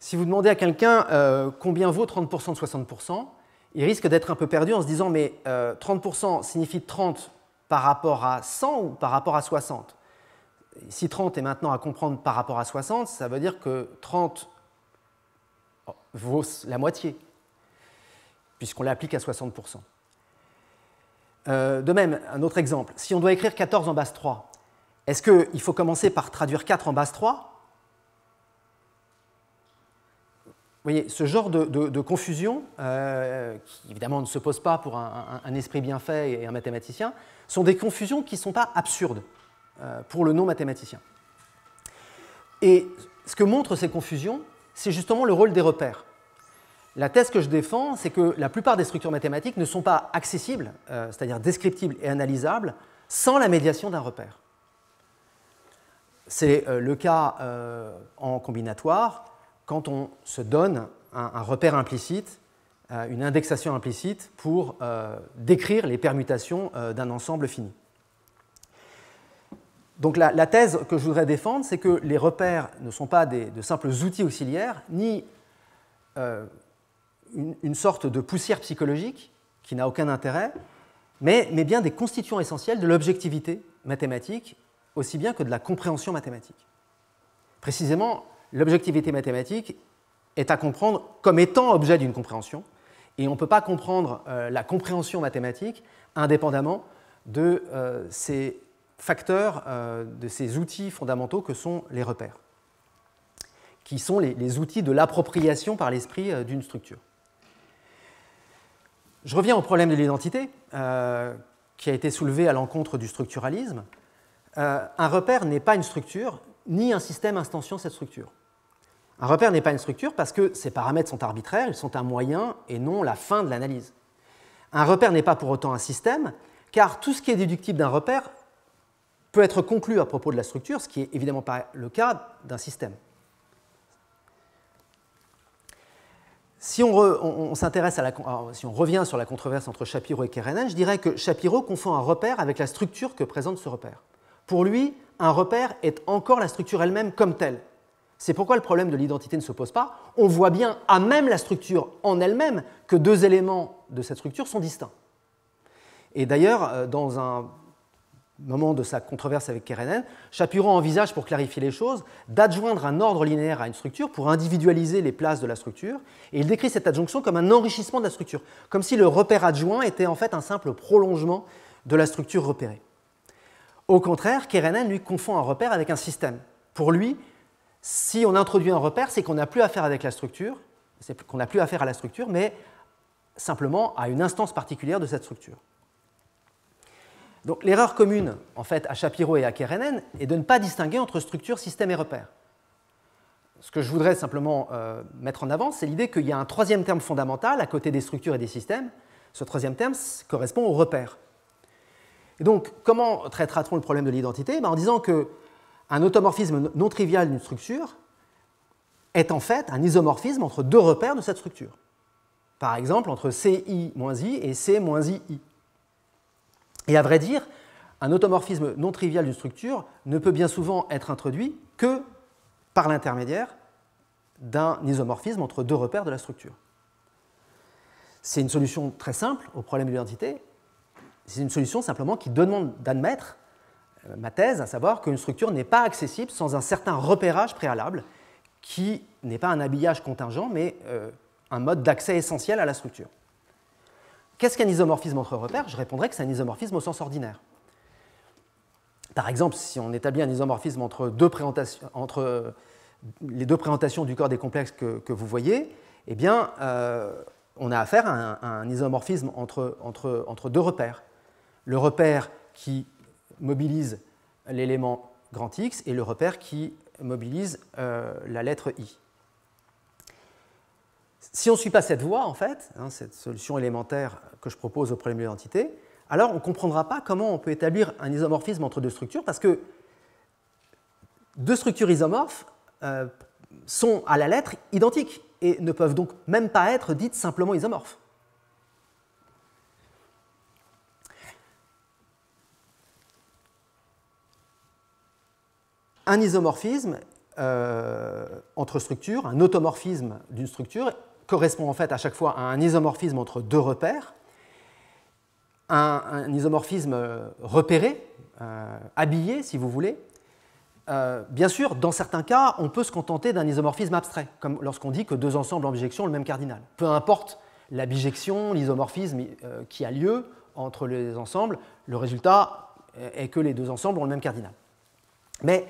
Si vous demandez à quelqu'un euh, combien vaut 30% de 60%, il risque d'être un peu perdu en se disant mais 30% euh, signifie 30 par rapport à 100 ou par rapport à 60 Si 30 est maintenant à comprendre par rapport à 60, ça veut dire que 30 vaut la moitié, puisqu'on l'applique à 60%. Euh, de même, un autre exemple, si on doit écrire 14 en base 3, est-ce qu'il faut commencer par traduire 4 en base 3 Vous voyez, ce genre de, confusion, euh, qui évidemment ne se pose pas pour un, esprit bien fait et un mathématicien, sont des confusions qui ne sont pas absurdes euh, pour le non-mathématicien. Et ce que montrent ces confusions, c'est justement le rôle des repères. La thèse que je défends, c'est que la plupart des structures mathématiques ne sont pas accessibles, euh, c'est-à-dire descriptibles et analysables, sans la médiation d'un repère. C'est euh, le cas euh, en combinatoire quand on se donne un, repère implicite, euh, une indexation implicite pour décrire les permutations d'un ensemble fini. Donc la, thèse que je voudrais défendre, c'est que les repères ne sont pas de simples outils auxiliaires, ni une, sorte de poussière psychologique qui n'a aucun intérêt, mais, mais, bien des constituants essentiels de l'objectivité mathématique aussi bien que de la compréhension mathématique. Précisément, l'objectivité mathématique est à comprendre comme étant objet d'une compréhension, et on ne peut pas comprendre euh, la compréhension mathématique indépendamment de euh, ces facteurs, euh, de ces outils fondamentaux que sont les repères, qui sont les outils de l'appropriation par l'esprit d'une structure. Je reviens au problème de l'identité, qui a été soulevé à l'encontre du structuralisme. Euh, un repère n'est pas une structure, ni un système instanciant cette structure. Un repère n'est pas une structure parce que ses paramètres sont arbitraires, ils sont un moyen et non la fin de l'analyse. Un repère n'est pas pour autant un système, car tout ce qui est déductible d'un repère peut être conclu à propos de la structure, ce qui n'est évidemment pas le cas d'un système. Si on, ah, si on revient sur la controverse entre Shapiro et Kerenen, je dirais que Shapiro confond un repère avec la structure que présente ce repère. Pour lui, un repère est encore la structure elle-même comme telle. C'est pourquoi le problème de l'identité ne se pose pas. On voit bien, à même la structure en elle-même, que deux éléments de cette structure sont distincts. Et d'ailleurs, euh, dans un moment de sa controverse avec Kerenen, Chapuron envisage, pour clarifier les choses, d'adjoindre un ordre linéaire à une structure pour individualiser les places de la structure, et il décrit cette adjonction comme un enrichissement de la structure, comme si le repère adjoint était en fait un simple prolongement de la structure repérée. Au contraire, Kerenen, lui, confond un repère avec un système. Pour lui, si on introduit un repère, c'est qu'on n'a plus affaire avec la structure, c'est qu'on n'a plus affaire à la structure, mais simplement à une instance particulière de cette structure. Donc l'erreur commune, en fait, à Shapiro et à Kerenen est de ne pas distinguer entre structure, système et repère. Ce que je voudrais simplement euh, mettre en avant, c'est l'idée qu'il y a un troisième terme fondamental à côté des structures et des systèmes. Ce troisième terme correspond au repère. Et donc, comment traitera-t-on le problème de l'identité ben, En disant qu'un automorphisme non trivial d'une structure est en fait un isomorphisme entre deux repères de cette structure. Par exemple, entre CI-I et C-I. Et à vrai dire, un automorphisme non trivial d'une structure ne peut bien souvent être introduit que par l'intermédiaire d'un isomorphisme entre deux repères de la structure. C'est une solution très simple au problème de l'identité, c'est une solution simplement qui demande d'admettre euh, ma thèse, à savoir qu'une structure n'est pas accessible sans un certain repérage préalable qui n'est pas un habillage contingent, mais euh, un mode d'accès essentiel à la structure. Qu'est-ce qu'un isomorphisme entre repères Je répondrai que c'est un isomorphisme au sens ordinaire. Par exemple, si on établit un isomorphisme entre, euh, les deux présentations du corps des complexes que, vous voyez, eh bien, on a affaire à un, isomorphisme entre deux repères le repère qui mobilise l'élément grand X et le repère qui mobilise euh, la lettre I. Si on ne suit pas cette voie, en fait, hein, cette solution élémentaire que je propose au problème de l'identité, alors on ne comprendra pas comment on peut établir un isomorphisme entre deux structures, parce que deux structures isomorphes euh, sont à la lettre identiques et ne peuvent donc même pas être dites simplement isomorphes. un isomorphisme euh, entre structures, un automorphisme d'une structure, correspond en fait à chaque fois à un isomorphisme entre deux repères, un, isomorphisme euh, repéré, euh, habillé si vous voulez. bien sûr, dans certains cas, on peut se contenter d'un isomorphisme abstrait, comme lorsqu'on dit que deux ensembles en bijection ont le même cardinal. Peu importe la bijection, l'isomorphisme qui a lieu entre les ensembles, le résultat est que les deux ensembles ont le même cardinal. Mais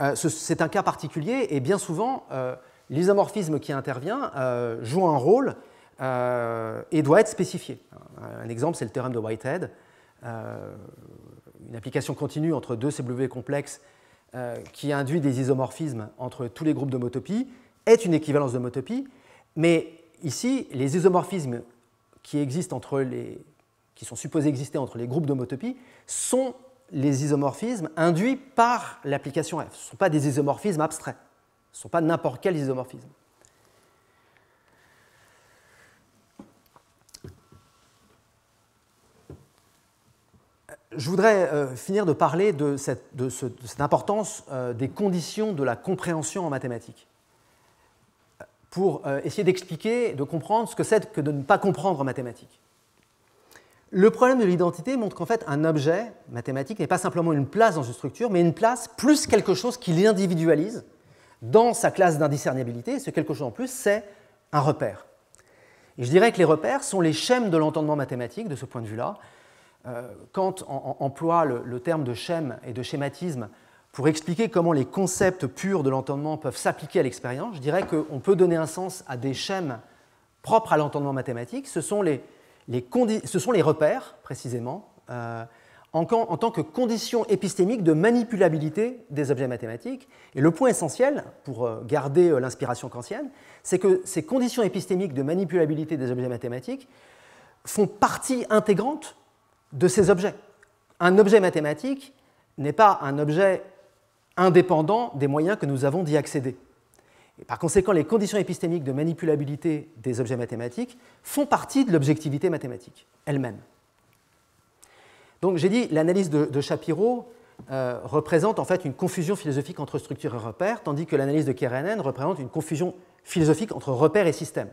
euh, c'est un cas particulier et bien souvent, euh, l'isomorphisme qui intervient euh, joue un rôle et doit être spécifié. Un exemple, c'est le théorème de Whitehead. une application continue entre deux CW complexes qui induit des isomorphismes entre tous les groupes d'homotopie est une équivalence d'homotopie, mais ici, les isomorphismes qui, existent entre les, qui sont supposés exister entre les groupes d'homotopie sont les isomorphismes induits par l'application F. Ce ne sont pas des isomorphismes abstraits. Ce ne sont pas n'importe quel isomorphisme. Je voudrais euh, finir de parler de cette, cette importance euh, des conditions de la compréhension en mathématiques, pour euh, essayer d'expliquer, de comprendre ce que c'est que de ne pas comprendre en mathématiques. Le problème de l'identité montre qu'en fait, un objet mathématique n'est pas simplement une place dans une structure, mais une place plus quelque chose qui l'individualise dans sa classe d'indiscernibilité. Ce quelque chose en plus, c'est un repère. Et je dirais que les repères sont les schèmes de l'entendement mathématique de ce point de vue-là. Euh, quand on emploie le, terme de schème et de schématisme pour expliquer comment les concepts purs de l'entendement peuvent s'appliquer à l'expérience. Je dirais qu'on peut donner un sens à des schèmes propres à l'entendement mathématique. Ce sont les, ce sont les repères, précisément, euh, en, tant que conditions épistémiques de manipulabilité des objets mathématiques. Et le point essentiel, pour euh, garder euh, l'inspiration kantienne, c'est que ces conditions épistémiques de manipulabilité des objets mathématiques font partie intégrante de ces objets. Un objet mathématique n'est pas un objet indépendant des moyens que nous avons d'y accéder par conséquent, les conditions épistémiques de manipulabilité des objets mathématiques font partie de l'objectivité mathématique elle-même. Donc j'ai dit, l'analyse de, Shapiro euh, représente en fait une confusion philosophique entre structure et repère, tandis que l'analyse de Kerenen représente une confusion philosophique entre repère et système.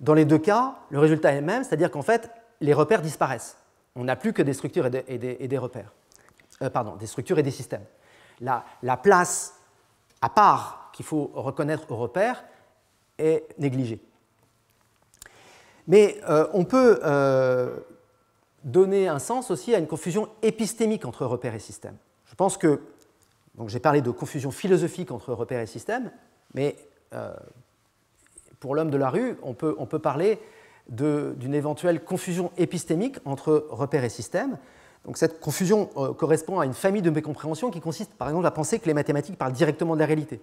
Dans les deux cas, le résultat est le même, c'est-à-dire qu'en fait, les repères disparaissent. On n'a plus que des structures et, des, repères. Euh, pardon, des structures et des systèmes. la place à part qu'il faut reconnaître au repère est négligé. Mais euh, on peut euh, donner un sens aussi à une confusion épistémique entre repères et système. Je pense que, donc j'ai parlé de confusion philosophique entre repères et système, mais euh, pour l'homme de la rue, on peut, on peut parler d'une éventuelle confusion épistémique entre repère et système. Donc cette confusion correspond à une famille de mécompréhensions qui consiste par exemple à penser que les mathématiques parlent directement de la réalité.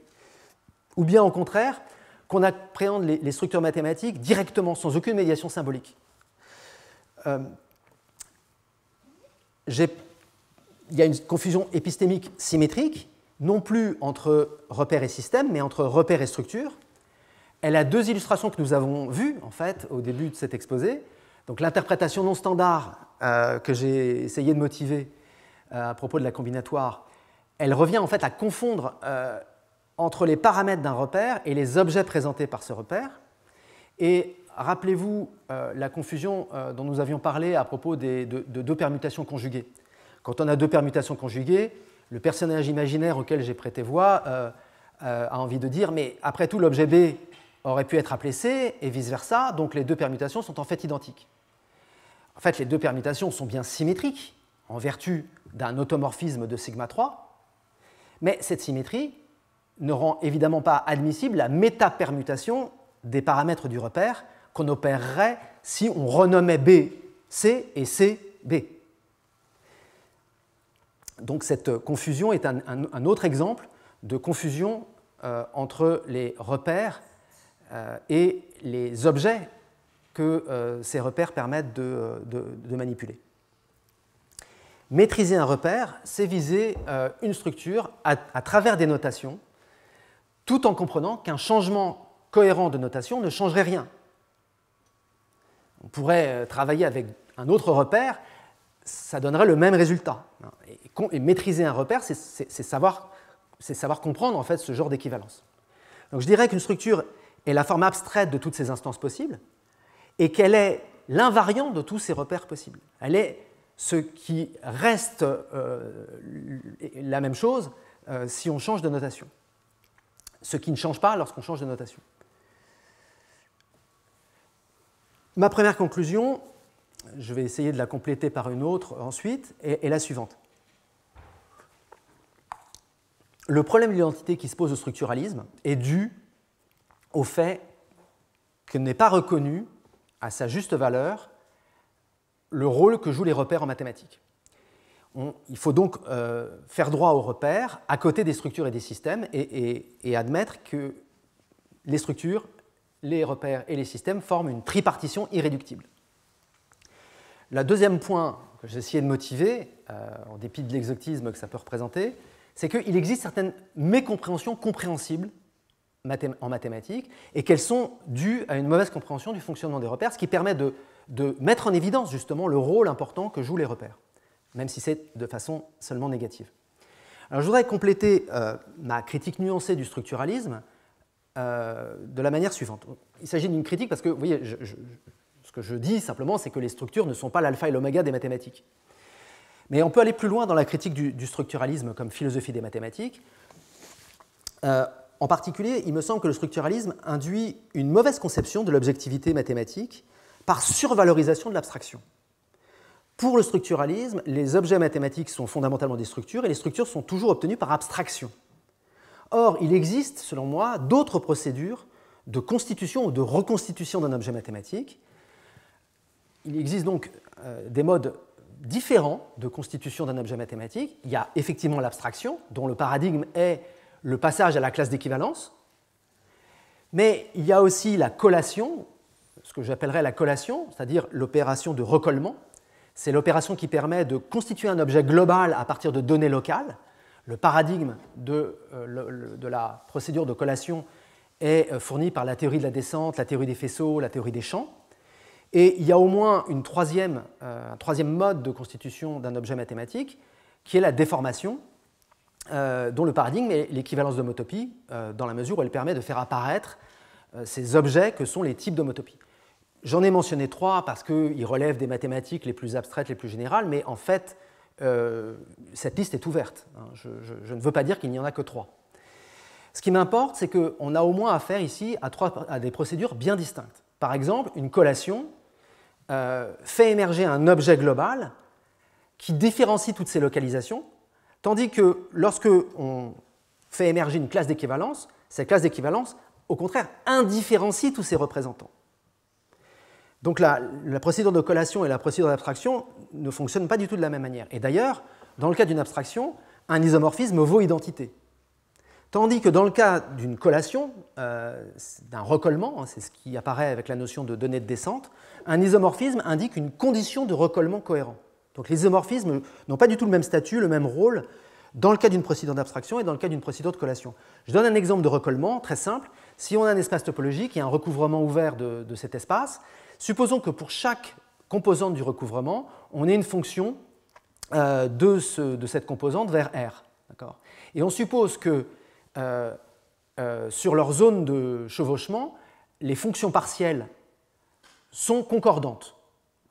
Ou bien au contraire, qu'on appréhende les, structures mathématiques directement, sans aucune médiation symbolique. Euh, il y a une confusion épistémique symétrique, non plus entre repère et système, mais entre repères et structure. Elle a deux illustrations que nous avons vues, en fait, au début de cet exposé. Donc l'interprétation non standard euh, que j'ai essayé de motiver euh, à propos de la combinatoire, elle revient en fait à confondre entre les paramètres d'un repère et les objets présentés par ce repère. Et rappelez-vous euh, la confusion euh, dont nous avions parlé à propos de, deux permutations conjuguées. Quand on a deux permutations conjuguées, le personnage imaginaire auquel j'ai prêté voix euh, a envie de dire mais après tout l'objet B aurait pu être appelé C et vice-versa, donc les deux permutations sont en fait identiques. En fait, les deux permutations sont bien symétriques en vertu d'un automorphisme de sigma 3, mais cette symétrie, ne rend évidemment pas admissible la métapermutation des paramètres du repère qu'on opérerait si on renommait B C et C B. Donc cette confusion est un, autre exemple de confusion euh, entre les repères euh, et les objets que euh, ces repères permettent de, manipuler. Maîtriser un repère, c'est viser une structure à, travers des notations tout en comprenant qu'un changement cohérent de notation ne changerait rien. On pourrait euh, travailler avec un autre repère, ça donnerait le même résultat. Et, maîtriser un repère, c'est savoir, comprendre en fait ce genre d'équivalence. Donc je dirais qu'une structure est la forme abstraite de toutes ces instances possibles et qu'elle est l'invariant de tous ces repères possibles. Elle est ce qui reste euh, la même chose euh, si on change de notation ce qui ne change pas lorsqu'on change de notation. Ma première conclusion, je vais essayer de la compléter par une autre ensuite, est, la suivante. Le problème de l'identité qui se pose au structuralisme est dû au fait que n'est pas reconnu à sa juste valeur le rôle que jouent les repères en mathématiques il faut donc euh, faire droit aux repères à côté des structures et des systèmes et, admettre que les structures, les repères et les systèmes forment une tripartition irréductible. Le deuxième point que j'ai essayé de motiver, euh, en dépit de l'exotisme que ça peut représenter, c'est qu'il existe certaines mécompréhensions compréhensibles en mathématiques et qu'elles sont dues à une mauvaise compréhension du fonctionnement des repères, ce qui permet de mettre en évidence justement le rôle important que jouent les repères même si c'est de façon seulement négative. Alors je voudrais compléter euh, ma critique nuancée du structuralisme euh, de la manière suivante. Il s'agit d'une critique parce que, voyez, ce que je dis simplement, c'est que les structures ne sont pas l'alpha et l'oméga des mathématiques. Mais on peut aller plus loin dans la critique du, structuralisme comme philosophie des mathématiques. Euh, en particulier, il me semble que le structuralisme induit une mauvaise conception de l'objectivité mathématique par survalorisation de l'abstraction. Pour le structuralisme, les objets mathématiques sont fondamentalement des structures et les structures sont toujours obtenues par abstraction. Or, il existe, selon moi, d'autres procédures de constitution ou de reconstitution d'un objet mathématique. Il existe donc euh, des modes différents de constitution d'un objet mathématique. Il y a effectivement l'abstraction, dont le paradigme est le passage à la classe d'équivalence, mais il y a aussi la collation, ce que j'appellerais la collation, c'est-à-dire l'opération de recollement, c'est l'opération qui permet de constituer un objet global à partir de données locales. Le paradigme de, euh, la procédure de collation est euh, fourni par la théorie de la descente, la théorie des faisceaux, la théorie des champs. Et il y a au moins une troisième, euh, un troisième mode de constitution d'un objet mathématique, qui est la déformation, dont le paradigme est l'équivalence d'homotopie, dans la mesure où elle permet de faire apparaître ces objets que sont les types d'homotopie. J'en ai mentionné trois parce qu'ils relèvent des mathématiques les plus abstraites, les plus générales, mais en fait, euh, cette liste est ouverte. Hein. Je, ne veux pas dire qu'il n'y en a que trois. Ce qui m'importe, c'est qu'on a au moins affaire ici à, trois, à des procédures bien distinctes. Par exemple, une collation euh, fait émerger un objet global qui différencie toutes ces localisations, tandis que lorsque on fait émerger une classe d'équivalence, cette classe d'équivalence, au contraire, indifférencie tous ses représentants. Donc la, procédure de collation et la procédure d'abstraction ne fonctionnent pas du tout de la même manière. Et d'ailleurs, dans le cas d'une abstraction, un isomorphisme vaut identité. Tandis que dans le cas d'une collation, euh, d'un recollement, hein, c'est ce qui apparaît avec la notion de données de descente, un isomorphisme indique une condition de recollement cohérent. Donc les isomorphismes n'ont pas du tout le même statut, le même rôle dans le cas d'une procédure d'abstraction et dans le cas d'une procédure de collation. Je donne un exemple de recollement très simple. Si on a un espace topologique et un recouvrement ouvert de cet espace, Supposons que pour chaque composante du recouvrement, on ait une fonction euh, de, cette composante vers R. Et on suppose que euh, euh, sur leur zone de chevauchement, les fonctions partielles sont concordantes,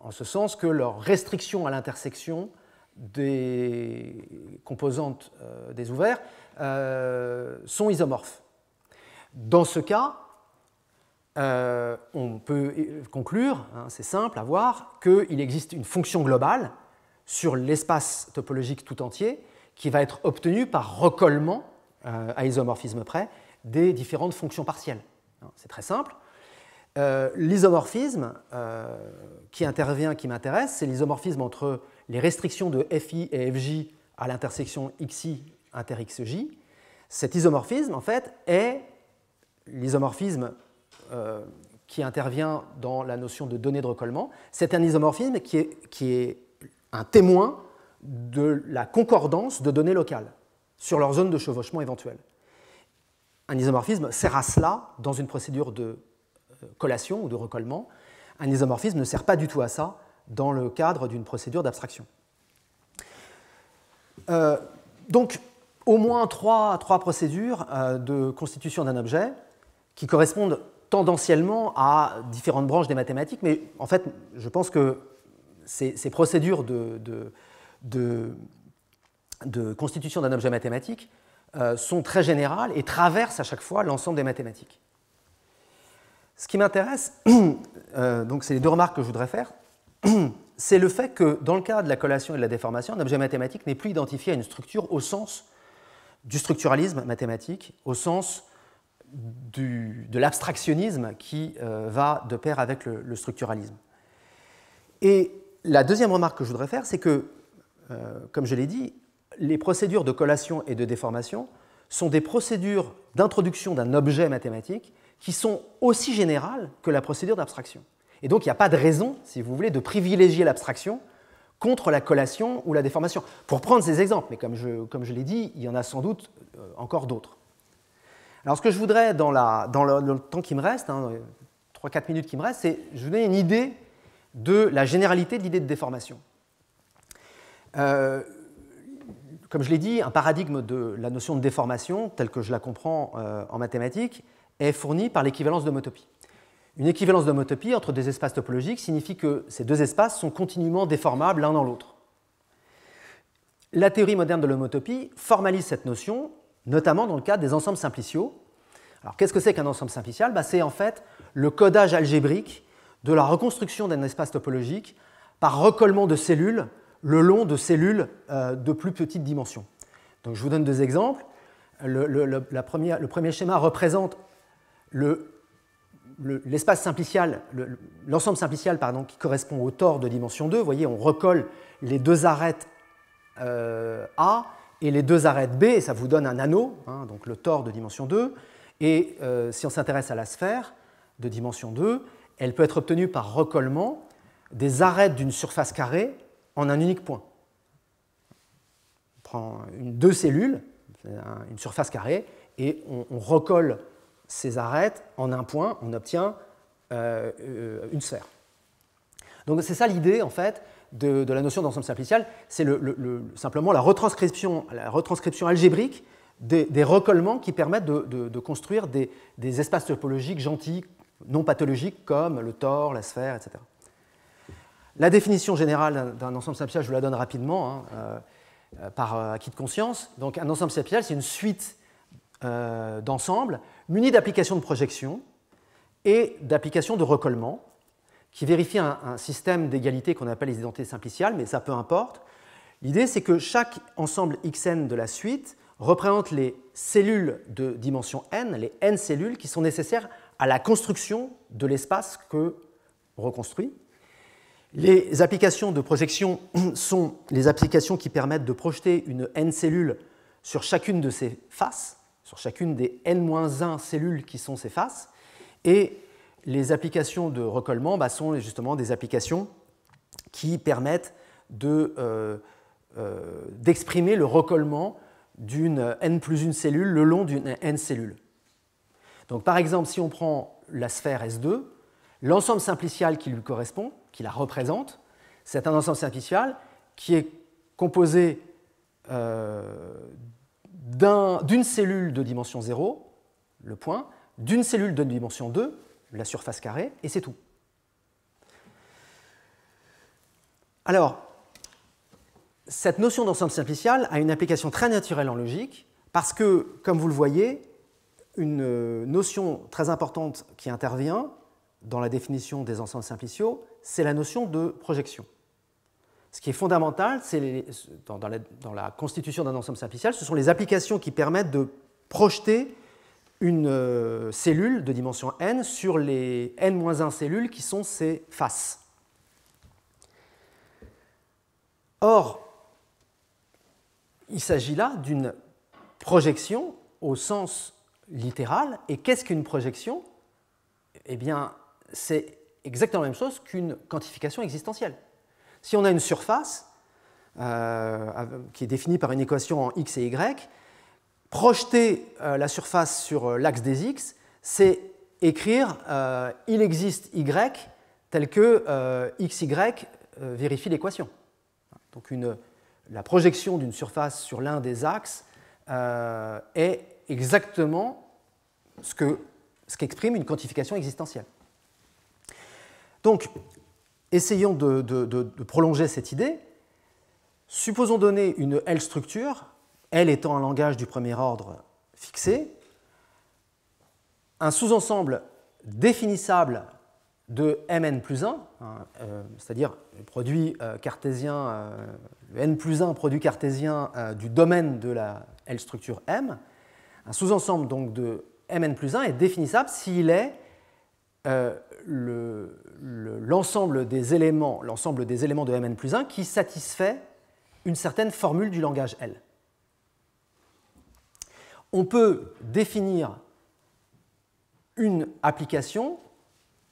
en ce sens que leurs restrictions à l'intersection des composantes des ouverts sont isomorphes. Dans ce cas, euh, on peut conclure, hein, c'est simple à voir, qu'il existe une fonction globale sur l'espace topologique tout entier qui va être obtenue par recollement, euh, à isomorphisme près, des différentes fonctions partielles. Hein, c'est très simple. Euh, l'isomorphisme qui intervient, qui m'intéresse, c'est l'isomorphisme entre les restrictions de Fi et Fj à l'intersection Xi inter XJ. Cet isomorphisme, en fait, est l'isomorphisme euh, qui intervient dans la notion de données de recollement, c'est un isomorphisme qui est, qui est un témoin de la concordance de données locales sur leur zone de chevauchement éventuelle. Un isomorphisme sert à cela dans une procédure de euh, collation ou de recollement. Un isomorphisme ne sert pas du tout à ça dans le cadre d'une procédure d'abstraction. Euh, donc, au moins trois, trois procédures de constitution d'un objet qui correspondent tendanciellement à différentes branches des mathématiques, mais en fait, je pense que ces, procédures de, constitution d'un objet mathématique euh, sont très générales et traversent à chaque fois l'ensemble des mathématiques. Ce qui m'intéresse, euh, donc c'est les deux remarques que je voudrais faire, c'est le fait que dans le cas de la collation et de la déformation, un objet mathématique n'est plus identifié à une structure au sens du structuralisme mathématique, au sens de l'abstractionnisme qui euh, va de pair avec le, structuralisme. Et la deuxième remarque que je voudrais faire, c'est que, euh, comme je l'ai dit, les procédures de collation et de déformation sont des procédures d'introduction d'un objet mathématique qui sont aussi générales que la procédure d'abstraction. Et donc il n'y a pas de raison, si vous voulez, de privilégier l'abstraction contre la collation ou la déformation. Pour prendre ces exemples, mais comme comme je l'ai dit, il y en a sans doute euh, encore d'autres. Alors ce que je voudrais, dans, le, temps qui me reste, hein, 3-4 minutes qui me restent, c'est je vous donner une idée de la généralité de l'idée de déformation. Euh, comme je l'ai dit, un paradigme de la notion de déformation, telle que je la comprends euh, en mathématiques, est fourni par l'équivalence d'homotopie. Une équivalence d'homotopie entre des espaces topologiques signifie que ces deux espaces sont continuellement déformables l'un dans l'autre. La théorie moderne de l'homotopie formalise cette notion notamment dans le cadre des ensembles simpliciaux. Alors qu'est-ce que c'est qu'un ensemble simplicial bah, C'est en fait le codage algébrique de la reconstruction d'un espace topologique par recollement de cellules le long de cellules euh, de plus petite dimension. Donc je vous donne deux exemples. Le, premier schéma représente l'espace simplicial, l'ensemble simplicial pardon, qui correspond au tore de dimension 2. Vous voyez, on recolle les deux arêtes euh, A et les deux arêtes B, ça vous donne un anneau, hein, donc le tore de dimension 2. Et euh, si on s'intéresse à la sphère de dimension 2, elle peut être obtenue par recollement des arêtes d'une surface carrée en un unique point. On prend deux cellules, une surface carrée, et on, recolle ces arêtes en un point, on obtient euh, euh, une sphère. Donc c'est ça l'idée, en fait, de, la notion d'ensemble simplicial, c'est simplement la retranscription, la retranscription algébrique des, recollements qui permettent de, construire des, espaces topologiques gentils, non pathologiques, comme le tore, la sphère, etc. La définition générale d'un ensemble simplicial, je vous la donne rapidement, hein, euh, par euh, acquis de conscience. Donc un ensemble simplicial, c'est une suite euh, d'ensembles munis d'applications de projection et d'applications de recollement qui vérifie un, système d'égalité qu'on appelle les identités simpliciales, mais ça peu importe. L'idée, c'est que chaque ensemble xn de la suite représente les cellules de dimension n, les n cellules qui sont nécessaires à la construction de l'espace que reconstruit. Les applications de projection sont les applications qui permettent de projeter une n cellule sur chacune de ses faces, sur chacune des n-1 cellules qui sont ses faces, et les applications de recollement bah, sont justement des applications qui permettent euh, euh, d'exprimer le recollement d'une n plus une cellule le long d'une n cellule. Donc par exemple, si on prend la sphère S2, l'ensemble simplicial qui lui correspond, qui la représente, c'est un ensemble simplicial qui est composé euh, d'une cellule de dimension 0, le point, d'une cellule de dimension 2 la surface carrée, et c'est tout. Alors, cette notion d'ensemble simplicial a une application très naturelle en logique, parce que, comme vous le voyez, une euh, notion très importante qui intervient dans la définition des ensembles simpliciaux, c'est la notion de projection. Ce qui est fondamental c'est dans, la, constitution d'un ensemble simplicial, ce sont les applications qui permettent de projeter une euh, cellule de dimension n sur les n-1 cellules qui sont ses faces. Or, il s'agit là d'une projection au sens littéral. Et qu'est-ce qu'une projection Eh bien, c'est exactement la même chose qu'une quantification existentielle. Si on a une surface euh, qui est définie par une équation en x et y, Projeter euh, la surface sur euh, l'axe des x, c'est écrire euh, il existe y tel que xy vérifie l'équation. Donc la projection d'une surface sur l'un des axes est exactement ce qu'exprime une quantification existentielle. Donc, essayons de prolonger cette idée. Supposons donner une L structure L étant un langage du premier ordre fixé, un sous-ensemble définissable de Mn plus 1, hein, euh, c'est-à-dire le produit euh, cartésien, euh, n plus 1 produit cartésien du domaine de la L structure M, un sous-ensemble donc de Mn plus 1 est définissable s'il est des éléments, l'ensemble des éléments de Mn plus 1 qui satisfait une certaine formule du langage L on peut définir une application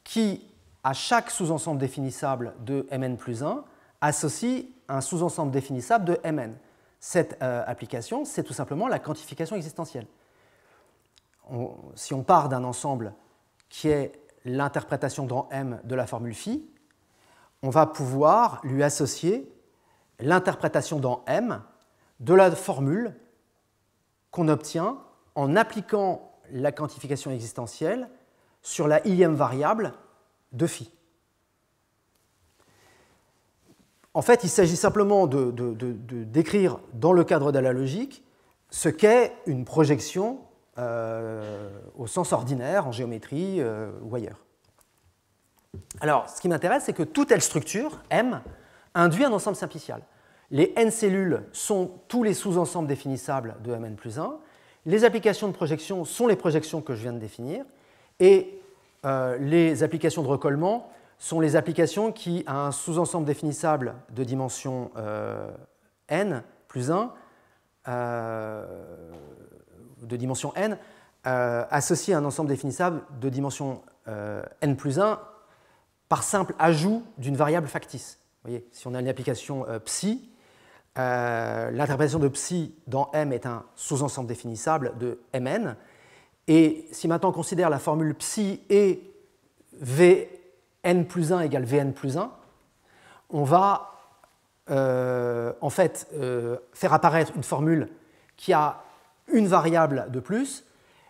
qui, à chaque sous-ensemble définissable de mn plus 1, associe un sous-ensemble définissable de mn. Cette euh, application, c'est tout simplement la quantification existentielle. si on part d'un ensemble qui est l'interprétation dans M de la formule phi, on va pouvoir lui associer l'interprétation dans M de la formule qu'on obtient en appliquant la quantification existentielle sur la ième variable de phi. En fait, il s'agit simplement de, décrire dans le cadre de la logique ce qu'est une projection euh, au sens ordinaire, en géométrie euh, ou ailleurs. Alors, ce qui m'intéresse, c'est que toute telle structure, M, induit un ensemble simplicial. Les n cellules sont tous les sous-ensembles définissables de Mn plus 1. Les applications de projection sont les projections que je viens de définir. Et euh, les applications de recollement sont les applications qui, à un sous-ensemble définissable de dimension euh, n plus 1, euh, de dimension n, associent à un ensemble définissable de dimension n plus 1 par simple ajout d'une variable factice. Vous voyez, si on a une application psi, euh, l'interprétation de psi dans M est un sous-ensemble définissable de Mn. Et si maintenant on considère la formule psi et Vn plus 1 égale Vn plus 1, on va euh, en fait euh, faire apparaître une formule qui a une variable de plus.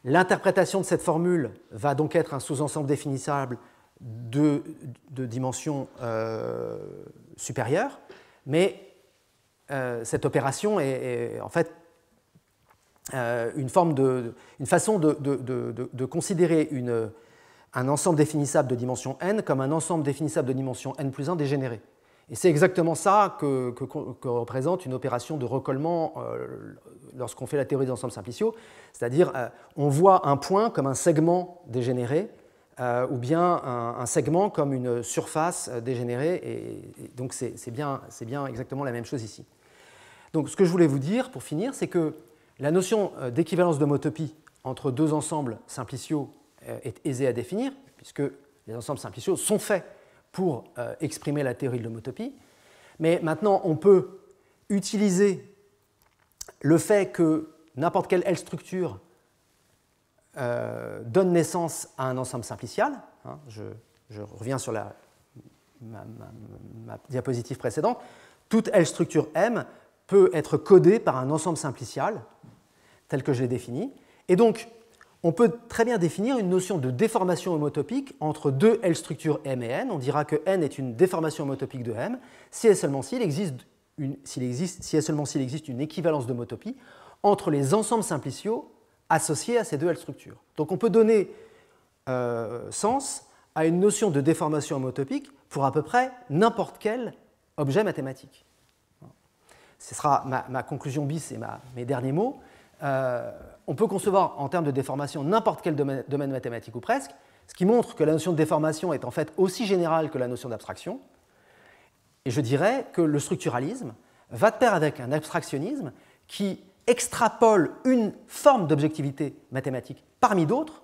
L'interprétation de cette formule va donc être un sous-ensemble définissable de, de dimension supérieure, mais euh, cette opération est, en fait euh, une, forme de, façon de, considérer un ensemble définissable de dimension n comme un ensemble définissable de dimension n plus 1 dégénéré. Et c'est exactement ça que, représente une opération de recollement euh, lorsqu'on fait la théorie des ensembles simpliciaux, c'est-à-dire on voit un point comme un segment dégénéré euh, ou bien un, segment comme une surface euh, dégénérée. Et, donc c'est bien, bien, exactement la même chose ici. Donc ce que je voulais vous dire pour finir, c'est que la notion euh, d'équivalence d'homotopie entre deux ensembles simpliciaux est aisée à définir, puisque les ensembles simpliciaux sont faits pour exprimer la théorie de l'homotopie. Mais maintenant, on peut utiliser le fait que n'importe quelle L structure euh, donne naissance à un ensemble simplicial. Hein, je, reviens sur ma, diapositive précédente. Toute L structure M peut être codée par un ensemble simplicial tel que je l'ai défini. Et donc, on peut très bien définir une notion de déformation homotopique entre deux L structures M et N. On dira que N est une déformation homotopique de M si et seulement existe, existe, si et seulement s'il existe une équivalence d'homotopie entre les ensembles simpliciaux Associé à ces deux L structures. Donc on peut donner euh, sens à une notion de déformation homotopique pour à peu près n'importe quel objet mathématique. Ce sera ma, conclusion bis et ma, mes derniers mots. Euh, on peut concevoir en termes de déformation n'importe quel domaine, domaine mathématique ou presque, ce qui montre que la notion de déformation est en fait aussi générale que la notion d'abstraction. Et je dirais que le structuralisme va de pair avec un abstractionnisme qui extrapole une forme d'objectivité mathématique parmi d'autres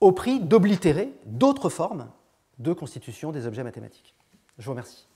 au prix d'oblitérer d'autres formes de constitution des objets mathématiques. Je vous remercie.